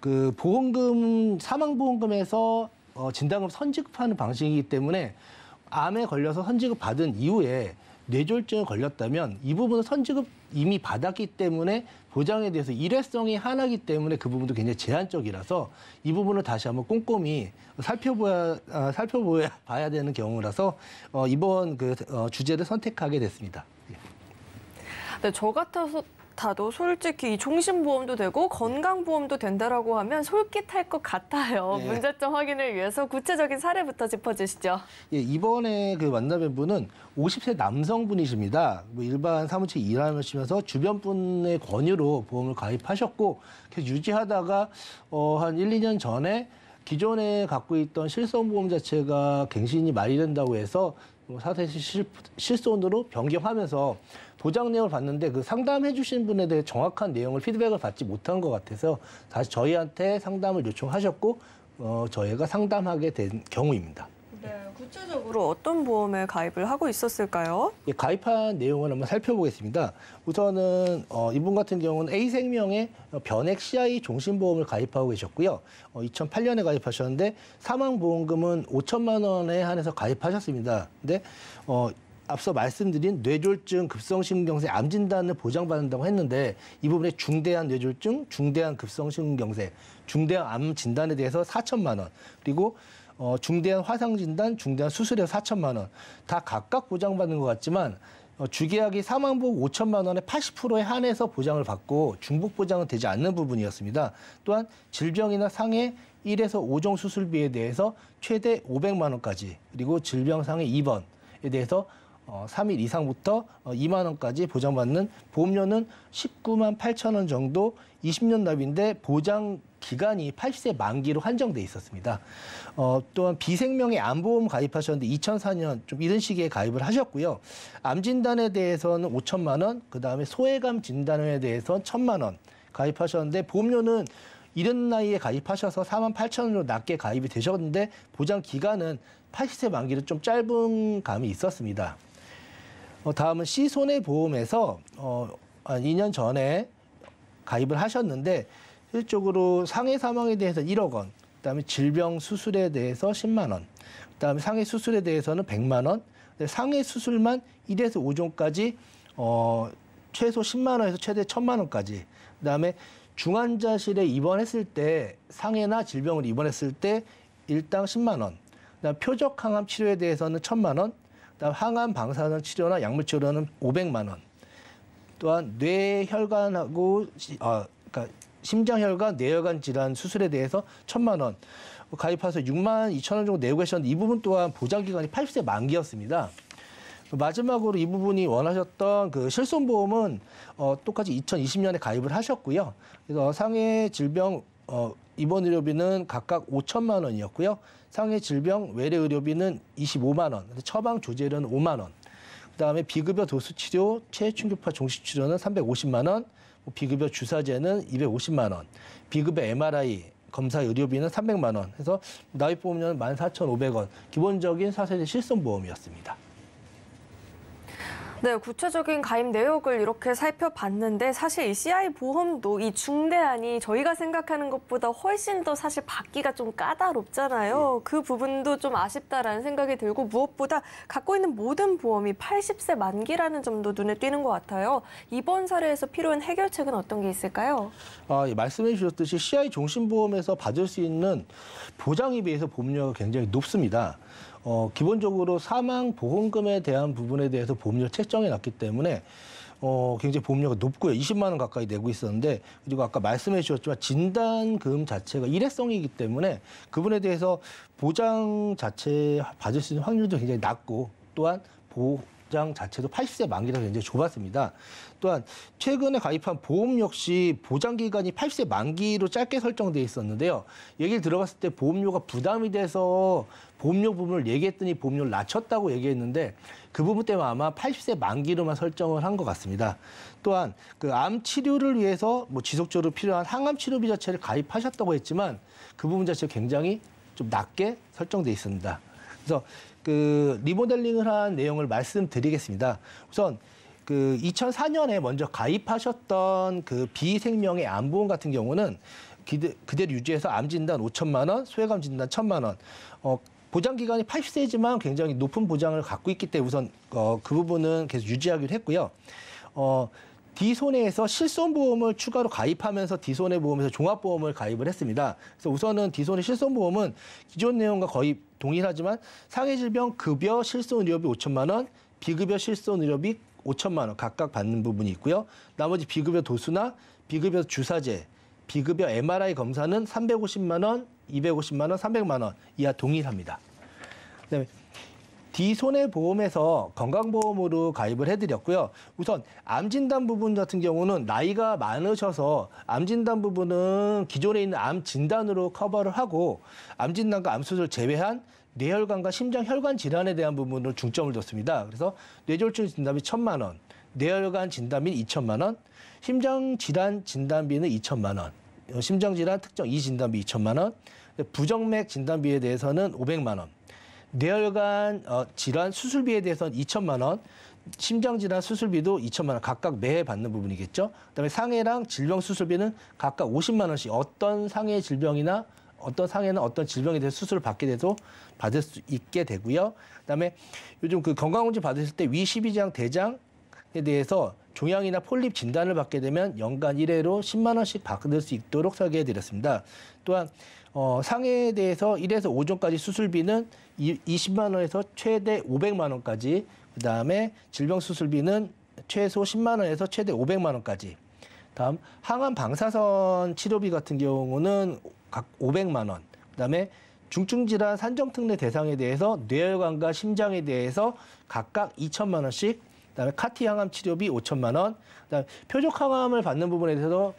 그 보험금 사망보험금에서 어, 진단금 선지급하는 방식이기 때문에 암에 걸려서 선지급 받은 이후에 뇌졸중에 걸렸다면 이 부분은 선지급 이미 받았기 때문에 보장에 대해서 일회성이 하나기 때문에 그 부분도 굉장히 제한적이라서 이 부분을 다시 한번 꼼꼼히 살펴봐야 아, 살펴봐야 봐야 되는 경우라서 어, 이번 그 어, 주제를 선택하게 됐습니다. 예. 네, 저 같아서 다도 솔직히 이 종신보험도 되고 건강보험도 된다라고 하면 솔깃할 것 같아요. 예. 문제점 확인을 위해서 구체적인 사례부터 짚어주시죠. 예, 이번에 그 만나뵌 분은 50세 남성분이십니다. 뭐 일반 사무직 일하시면서 주변 분의 권유로 보험을 가입하셨고 계속 유지하다가 어, 한 1, 2년 전에 기존에 갖고 있던 실손보험 자체가 갱신이 많이 된다고 해서 뭐 사태 실손으로 변경하면서 보장 내용을 봤는데 그 상담해 주신 분에 대해 정확한 내용을 피드백을 받지 못한 것 같아서 다시 저희한테 상담을 요청하셨고 어, 저희가 상담하게 된 경우입니다. 네, 구체적으로 어떤 보험에 가입을 하고 있었을까요? 예, 가입한 내용을 한번 살펴보겠습니다. 우선은 어, 이분 같은 경우는 A생명의 변액 CI 종신보험을 가입하고 계셨고요. 어, 2008년에 가입하셨는데 사망보험금은 5천만 원에 한해서 가입하셨습니다. 근데 어, 앞서 말씀드린 뇌졸중 급성심근경색암 진단을 보장받는다고 했는데 이 부분에 중대한 뇌졸중, 중대한 급성심근경색 중대한 암 진단에 대해서 4천만 원 그리고 어, 중대한 화상 진단, 중대한 수술에 4천만 원 다 각각 보장받는 것 같지만 어, 주계약이 사망보험 5천만 원의 80%에 한해서 보장을 받고 중복 보장은 되지 않는 부분이었습니다. 또한 질병이나 상해 1에서 5종 수술비에 대해서 최대 500만 원까지 그리고 질병 상해 2번에 대해서 어, 3일 이상부터 어, 2만 원까지 보장받는 보험료는 19만 8천 원 정도 20년 납인데 보장 기간이 80세 만기로 한정돼 있었습니다. 어, 또한 비생명의 암보험 가입하셨는데 2004년 좀 이런 시기에 가입을 하셨고요. 암 진단에 대해서는 5천만 원, 그다음에 소외감 진단에 대해서는 천만원 가입하셨는데 보험료는 이런 나이에 가입하셔서 4만 8천 원으로 낮게 가입이 되셨는데 보장 기간은 80세 만기로 좀 짧은 감이 있었습니다. 어, 다음은 시손해보험에서 어, 한 2년 전에 가입을 하셨는데 실적으로 상해 사망에 대해서 1억 원, 그다음에 질병 수술에 대해서 10만 원, 그다음에 상해 수술에 대해서는 100만 원, 상해 수술만 1에서 5종까지 어, 최소 10만 원에서 최대 1천만 원까지, 그다음에 중환자실에 입원했을 때 상해나 질병을 입원했을 때 일당 10만 원, 그다음 표적 항암 치료에 대해서는 1천만 원, 그다음 항암 방사선 치료나 약물 치료는 500만 원. 또한 뇌혈관하고 아 그러니까 심장혈관, 뇌혈관 질환 수술에 대해서 1천만 원. 가입해서 6만 2천 원 정도 내고 계셨는데 이 부분 또한 보장 기간이 80세 만기였습니다. 그 마지막으로 이 부분이 원하셨던 그 실손보험은 어, 똑같이 2020년에 가입을 하셨고요. 그래서 상해 질병 어, 입원 의료비는 각각 5천만 원이었고요. 상해 질병 외래 의료비는 25만 원, 처방 조제료는 5만 원. 그다음에 비급여 도수 치료, 체충격파 종식 치료는 350만 뭐 원, 비급여 주사제는 250만 원, 비급여 MRI 검사 의료비는 300만 원. 해서 나이 뽑으면 14,500원. 기본적인 사세대 실손 보험이었습니다. 네, 구체적인 가입 내역을 이렇게 살펴봤는데 사실 이 CI 보험도 이 중대안이 저희가 생각하는 것보다 훨씬 더 사실 받기가 좀 까다롭잖아요. 음. 그 부분도 좀 아쉽다라는 생각이 들고 무엇보다 갖고 있는 모든 보험이 80세 만기라는 점도 눈에 띄는 것 같아요. 이번 사례에서 필요한 해결책은 어떤 게 있을까요? 아, 예, 말씀해 주셨듯이 CI 종신보험에서 받을 수 있는 보장에 비해서 보험료가 굉장히 높습니다. 어, 기본적으로 사망 보험금에 대한 부분에 대해서 보험료 책정해 놨기 때문에 어, 굉장히 보험료가 높고요. 20만 원 가까이 내고 있었는데 그리고 아까 말씀해 주셨지만 진단금 자체가 일회성이기 때문에 그분에 대해서 보장 자체 받을 수 있는 확률도 굉장히 낮고 또한 보장 자체도 80세 만기라 굉장히 좁았습니다. 또한 최근에 가입한 보험 역시 보장 기간이 80세 만기로 짧게 설정돼 있었는데요. 얘기를 들어봤을 때 보험료가 부담이 돼서 보험료 부분을 얘기했더니 보험료를 낮췄다고 얘기했는데 그 부분 때문에 아마 80세 만기로만 설정을 한 것 같습니다. 또한 그 암 치료를 위해서 뭐 지속적으로 필요한 항암 치료비 자체를 가입하셨다고 했지만 그 부분 자체가 굉장히 좀 낮게 설정돼 있습니다. 그래서 그 리모델링을 한 내용을 말씀드리겠습니다. 우선 그 2004년에 먼저 가입하셨던 그 비생명의 암보험 같은 경우는 기대, 그대로 유지해서 암 진단 5천만 원, 소외감 진단 1천만 원. 어, 보장 기간이 80세지만 굉장히 높은 보장을 갖고 있기 때문에 우선 어, 그 부분은 계속 유지하기로 했고요. 어, 디손해에서 실손보험을 추가로 가입하면서 디손해보험에서 종합보험을 가입을 했습니다. 그래서 우선은 디손해 실손보험은 기존 내용과 거의 동일하지만 상해질병 급여 실손의료비 5천만 원, 비급여 실손의료비 5천만 원 각각 받는 부분이 있고요. 나머지 비급여 도수나 비급여 주사제, 비급여 MRI 검사는 350만 원, 250만 원, 300만 원 이하 동일합니다. 그다음에 D 손해보험에서 건강보험으로 가입을 해드렸고요. 우선 암진단 부분 같은 경우는 나이가 많으셔서 암진단 부분은 기존에 있는 암진단으로 커버를 하고 암진단과 암수술 제외한 뇌혈관과 심장 혈관 질환에 대한 부분을 중점을 뒀습니다. 그래서 뇌졸중 진단비 천만 원, 뇌혈관 진단비는 이천만 원, 심장 질환 진단비는 이천만 원, 심장 질환 특정 이 진단비 이천만 원, 부정맥 진단비에 대해서는 오백만 원, 뇌혈관 어, 질환 수술비에 대해서는 이천만 원, 심장 질환 수술비도 이천만원 각각 매해 받는 부분이겠죠. 그다음에 상해랑 질병 수술비는 각각 오십만 원씩 어떤 상해 질병이나 어떤 상해는 어떤 질병에 대해서 수술을 받게 돼도 받을 수 있게 되고요. 그다음에 요즘 그 건강검진 받으실 때 위십이장 대장에 대해서 종양이나 폴립 진단을 받게 되면 연간 일회로십만 원씩 받을 수 있도록 설계해 드렸습니다. 또한 어, 상해에 대해서 일에서오종까지 수술비는 이십만 원에서 최대 오백만 원까지 그다음에 질병 수술비는 최소 십만 원에서 최대 오백만 원까지 다음 항암 방사선 치료비 같은 경우는 각 500만 원. 그다음에 중증 질환 산정 특례 대상에 대해서 뇌혈관과 심장에 대해서 각각 2천만 원씩 그다음에 카티 항암 치료비 5천만 원, 그다음에 표적 항암을 받는 부분에 대해서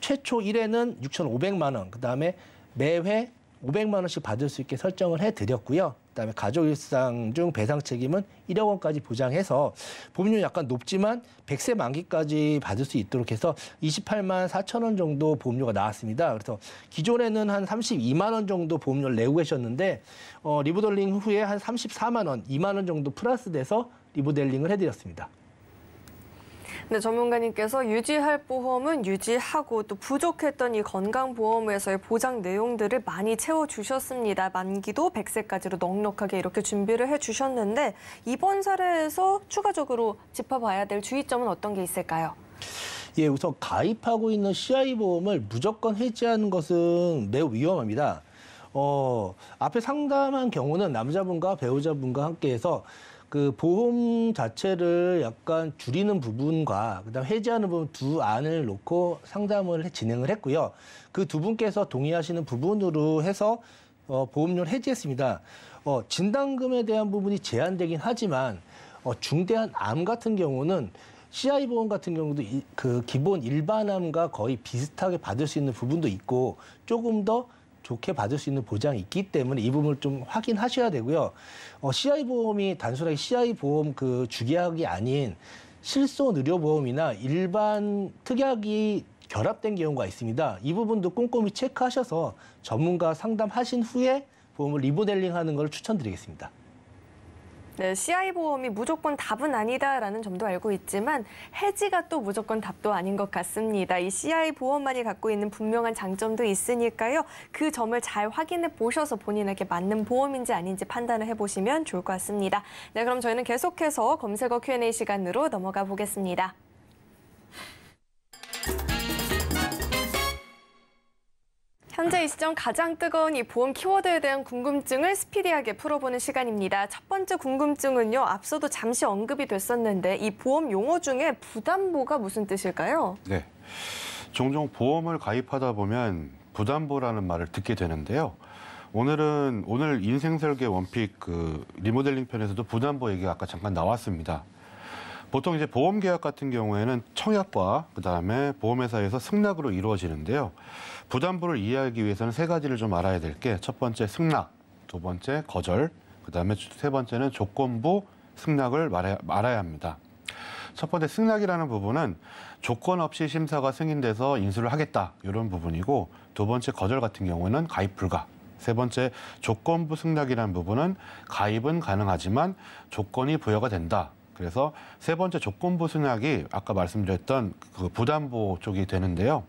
최초 1회는 6,500만 원, 그다음에 매회 500만 원씩 받을 수 있게 설정을 해드렸고요. 그다음에 가족 일상 중 배상 책임은 1억 원까지 보장해서 보험료 약간 높지만 100세 만기까지 받을 수 있도록 해서 28만 4천 원 정도 보험료가 나왔습니다. 그래서 기존에는 한 32만 원 정도 보험료를 내고 계셨는데 어, 리모델링 후에 한 34만 원, 2만 원 정도 플러스 돼서 리모델링을 해드렸습니다. 네, 전문가님께서 유지할 보험은 유지하고 또 부족했던 이 건강보험에서의 보장 내용들을 많이 채워주셨습니다. 만기도 100세까지로 넉넉하게 이렇게 준비를 해주셨는데 이번 사례에서 추가적으로 짚어봐야 될 주의점은 어떤 게 있을까요? 예, 우선 가입하고 있는 CI 보험을 무조건 해지하는 것은 매우 위험합니다. 어, 앞에 상담한 경우는 남자분과 배우자분과 함께해서 그 보험 자체를 약간 줄이는 부분과 그다음 해지하는 부분 두 안을 놓고 상담을 진행을 했고요. 그 두 분께서 동의하시는 부분으로 해서 어, 보험료를 해지했습니다. 어, 진단금에 대한 부분이 제한되긴 하지만 어, 중대한 암 같은 경우는 CI 보험 같은 경우도 이, 그 기본 일반암과 거의 비슷하게 받을 수 있는 부분도 있고 조금 더 좋게 받을 수 있는 보장이 있기 때문에 이 부분을 좀 확인하셔야 되고요. 어, CI 보험이 단순하게 CI 보험 그 주계약이 아닌 실손 의료보험이나 일반 특약이 결합된 경우가 있습니다. 이 부분도 꼼꼼히 체크하셔서 전문가 상담하신 후에 보험을 리모델링 하는 걸 추천드리겠습니다. 네, CI 보험이 무조건 답은 아니다라는 점도 알고 있지만 해지가 또 무조건 답도 아닌 것 같습니다. 이 CI 보험만이 갖고 있는 분명한 장점도 있으니까요. 그 점을 잘 확인해 보셔서 본인에게 맞는 보험인지 아닌지 판단을 해보시면 좋을 것 같습니다. 네, 그럼 저희는 계속해서 검색어 Q&A 시간으로 넘어가 보겠습니다. 현재 이 시점 가장 뜨거운 이 보험 키워드에 대한 궁금증을 스피디하게 풀어보는 시간입니다. 첫 번째 궁금증은요. 앞서도 잠시 언급이 됐었는데 이 보험 용어 중에 부담보가 무슨 뜻일까요? 네. 종종 보험을 가입하다 보면 부담보라는 말을 듣게 되는데요. 오늘은 오늘 인생설계 원픽 그 리모델링 편에서도 부담보 얘기가 아까 잠깐 나왔습니다. 보통 이제 보험 계약 같은 경우에는 청약과 그다음에 보험회사에서 승낙으로 이루어지는데요. 부담부를 이해하기 위해서는 세 가지를 좀 알아야 될 게 첫 번째 승낙, 두 번째 거절, 그다음에 세 번째는 조건부 승낙을 말해, 말아야 합니다. 첫 번째 승낙이라는 부분은 조건 없이 심사가 승인돼서 인수를 하겠다 이런 부분이고 두 번째 거절 같은 경우에는 가입 불가 세 번째 조건부 승낙이라는 부분은 가입은 가능하지만 조건이 부여가 된다 그래서 세 번째 조건부 승낙이 아까 말씀드렸던 그 부담보 쪽이 되는데요.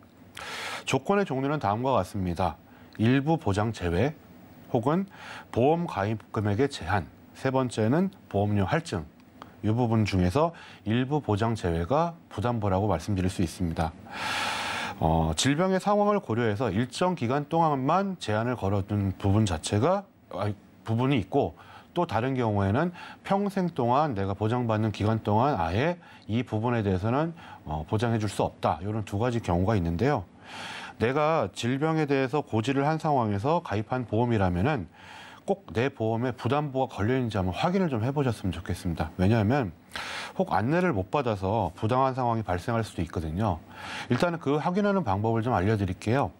조건의 종류는 다음과 같습니다. 일부 보장 제외 혹은 보험 가입 금액의 제한, 세 번째는 보험료 할증. 이 부분 중에서 일부 보장 제외가 부담보라고 말씀드릴 수 있습니다. 어, 질병의 상황을 고려해서 일정 기간 동안만 제한을 걸어둔 부분 자체가 부분이 있고 또 다른 경우에는 평생 동안 내가 보장받는 기간 동안 아예 이 부분에 대해서는 어, 보장해 줄 수 없다. 이런 두 가지 경우가 있는데요. 내가 질병에 대해서 고지를 한 상황에서 가입한 보험이라면은 꼭 내 보험에 부담보가 걸려 있는지 한번 확인을 좀 해보셨으면 좋겠습니다. 왜냐하면 혹 안내를 못 받아서 부당한 상황이 발생할 수도 있거든요. 일단은 그 확인하는 방법을 좀 알려드릴게요.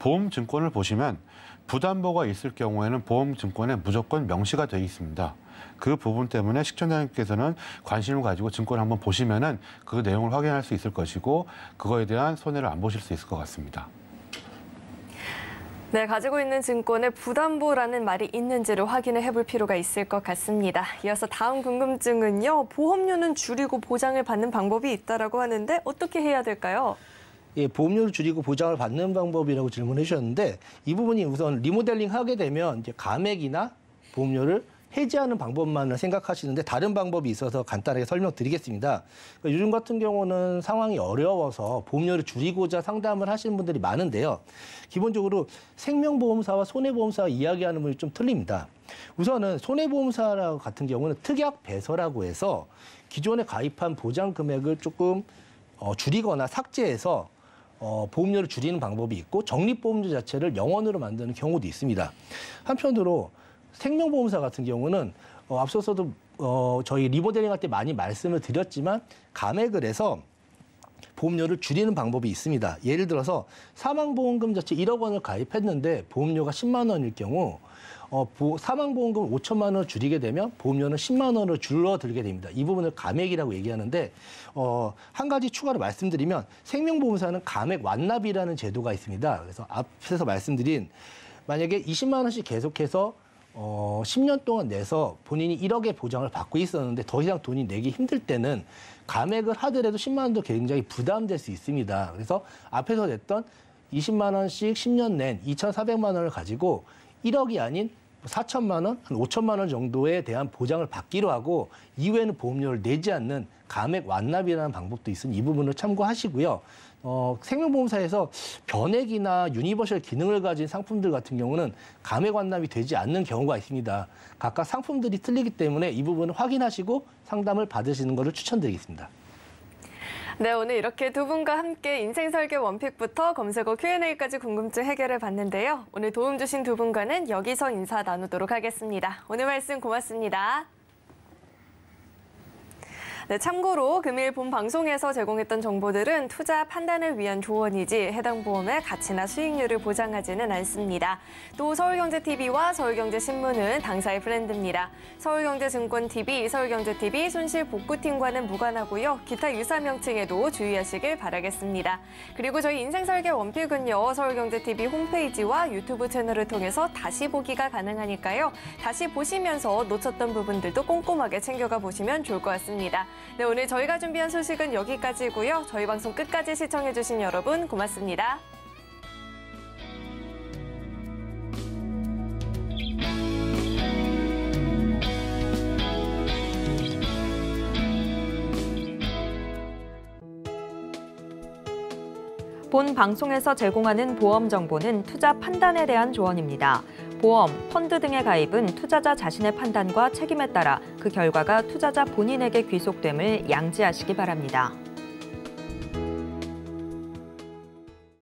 보험 증권을 보시면 부담보가 있을 경우에는 보험증권에 무조건 명시가 되어 있습니다. 그 부분 때문에 시청자님께서는 관심을 가지고 증권 한번 보시면은 그 내용을 확인할 수 있을 것이고 그거에 대한 손해를 안 보실 수 있을 것 같습니다. 네, 가지고 있는 증권에 부담보라는 말이 있는지를 확인해 볼 필요가 있을 것 같습니다. 이어서 다음 궁금증은요. 보험료는 줄이고 보장을 받는 방법이 있다라 하는데 어떻게 해야 될까요? 예, 보험료를 줄이고 보장을 받는 방법이라고 질문해 주셨는데 이 부분이 우선 리모델링 하게 되면 이제 감액이나 보험료를 해지하는 방법만을 생각하시는데 다른 방법이 있어서 간단하게 설명드리겠습니다. 그러니까 요즘 같은 경우는 상황이 어려워서 보험료를 줄이고자 상담을 하시는 분들이 많은데요. 기본적으로 생명보험사와 손해보험사 이야기하는 분이 좀 틀립니다. 우선은 손해보험사 같은 경우는 특약 배서라고 해서 기존에 가입한 보장 금액을 조금 어, 줄이거나 삭제해서 어, 보험료를 줄이는 방법이 있고 적립보험료 자체를 영원으로 만드는 경우도 있습니다. 한편으로 생명보험사 같은 경우는 어, 앞서서도 어, 저희 리모델링 할 때 많이 말씀을 드렸지만 감액을 해서 보험료를 줄이는 방법이 있습니다. 예를 들어서 사망보험금 자체 1억 원을 가입했는데 보험료가 10만 원일 경우 어, 보, 사망보험금 5천만 원을 줄이게 되면 보험료는 10만 원으로 줄어들게 됩니다. 이 부분을 감액이라고 얘기하는데 어, 한 가지 추가로 말씀드리면 생명보험사는 감액 완납이라는 제도가 있습니다. 그래서 앞에서 말씀드린 만약에 20만 원씩 계속해서 어, 10년 동안 내서 본인이 1억의 보장을 받고 있었는데 더 이상 돈이 내기 힘들 때는 감액을 하더라도 10만 원도 굉장히 부담될 수 있습니다. 그래서 앞에서 냈던 20만 원씩 10년 낸 2,400만 원을 가지고 1억이 아닌 4천만 뭐 원, 한 5천만 원 정도에 대한 보장을 받기로 하고 이외에는 보험료를 내지 않는 감액 완납이라는 방법도 있으니 이 부분을 참고하시고요. 어, 생명보험사에서 변액이나 유니버셜 기능을 가진 상품들 같은 경우는 감액 완납이 되지 않는 경우가 있습니다. 각각 상품들이 틀리기 때문에 이 부분을 확인하시고 상담을 받으시는 것을 추천드리겠습니다. 네, 오늘 이렇게 두 분과 함께 인생 설계 원픽부터 검색어 Q&A까지 궁금증 해결해 봤는데요. 오늘 도움 주신 두 분과는 여기서 인사 나누도록 하겠습니다. 오늘 말씀 고맙습니다. 네, 참고로 금일 본 방송에서 제공했던 정보들은 투자 판단을 위한 조언이지 해당 보험의 가치나 수익률을 보장하지는 않습니다. 또 서울경제TV와 서울경제신문은 당사의 브랜드입니다. 서울경제증권TV, 서울경제TV 손실복구팀과는 무관하고요. 기타 유사 명칭에도 주의하시길 바라겠습니다. 그리고 저희 인생설계 원픽은요. 서울경제TV 홈페이지와 유튜브 채널을 통해서 다시 보기가 가능하니까요. 다시 보시면서 놓쳤던 부분들도 꼼꼼하게 챙겨가 보시면 좋을 것 같습니다. 네, 오늘 저희가 준비한 소식은 여기까지고요. 저희 방송 끝까지 시청해주신 여러분 고맙습니다. 본 방송에서 제공하는 보험 정보는 투자 판단에 대한 조언입니다. 보험, 펀드 등의 가입은 투자자 자신의 판단과 책임에 따라 그 결과가 투자자 본인에게 귀속됨을 양지하시기 바랍니다.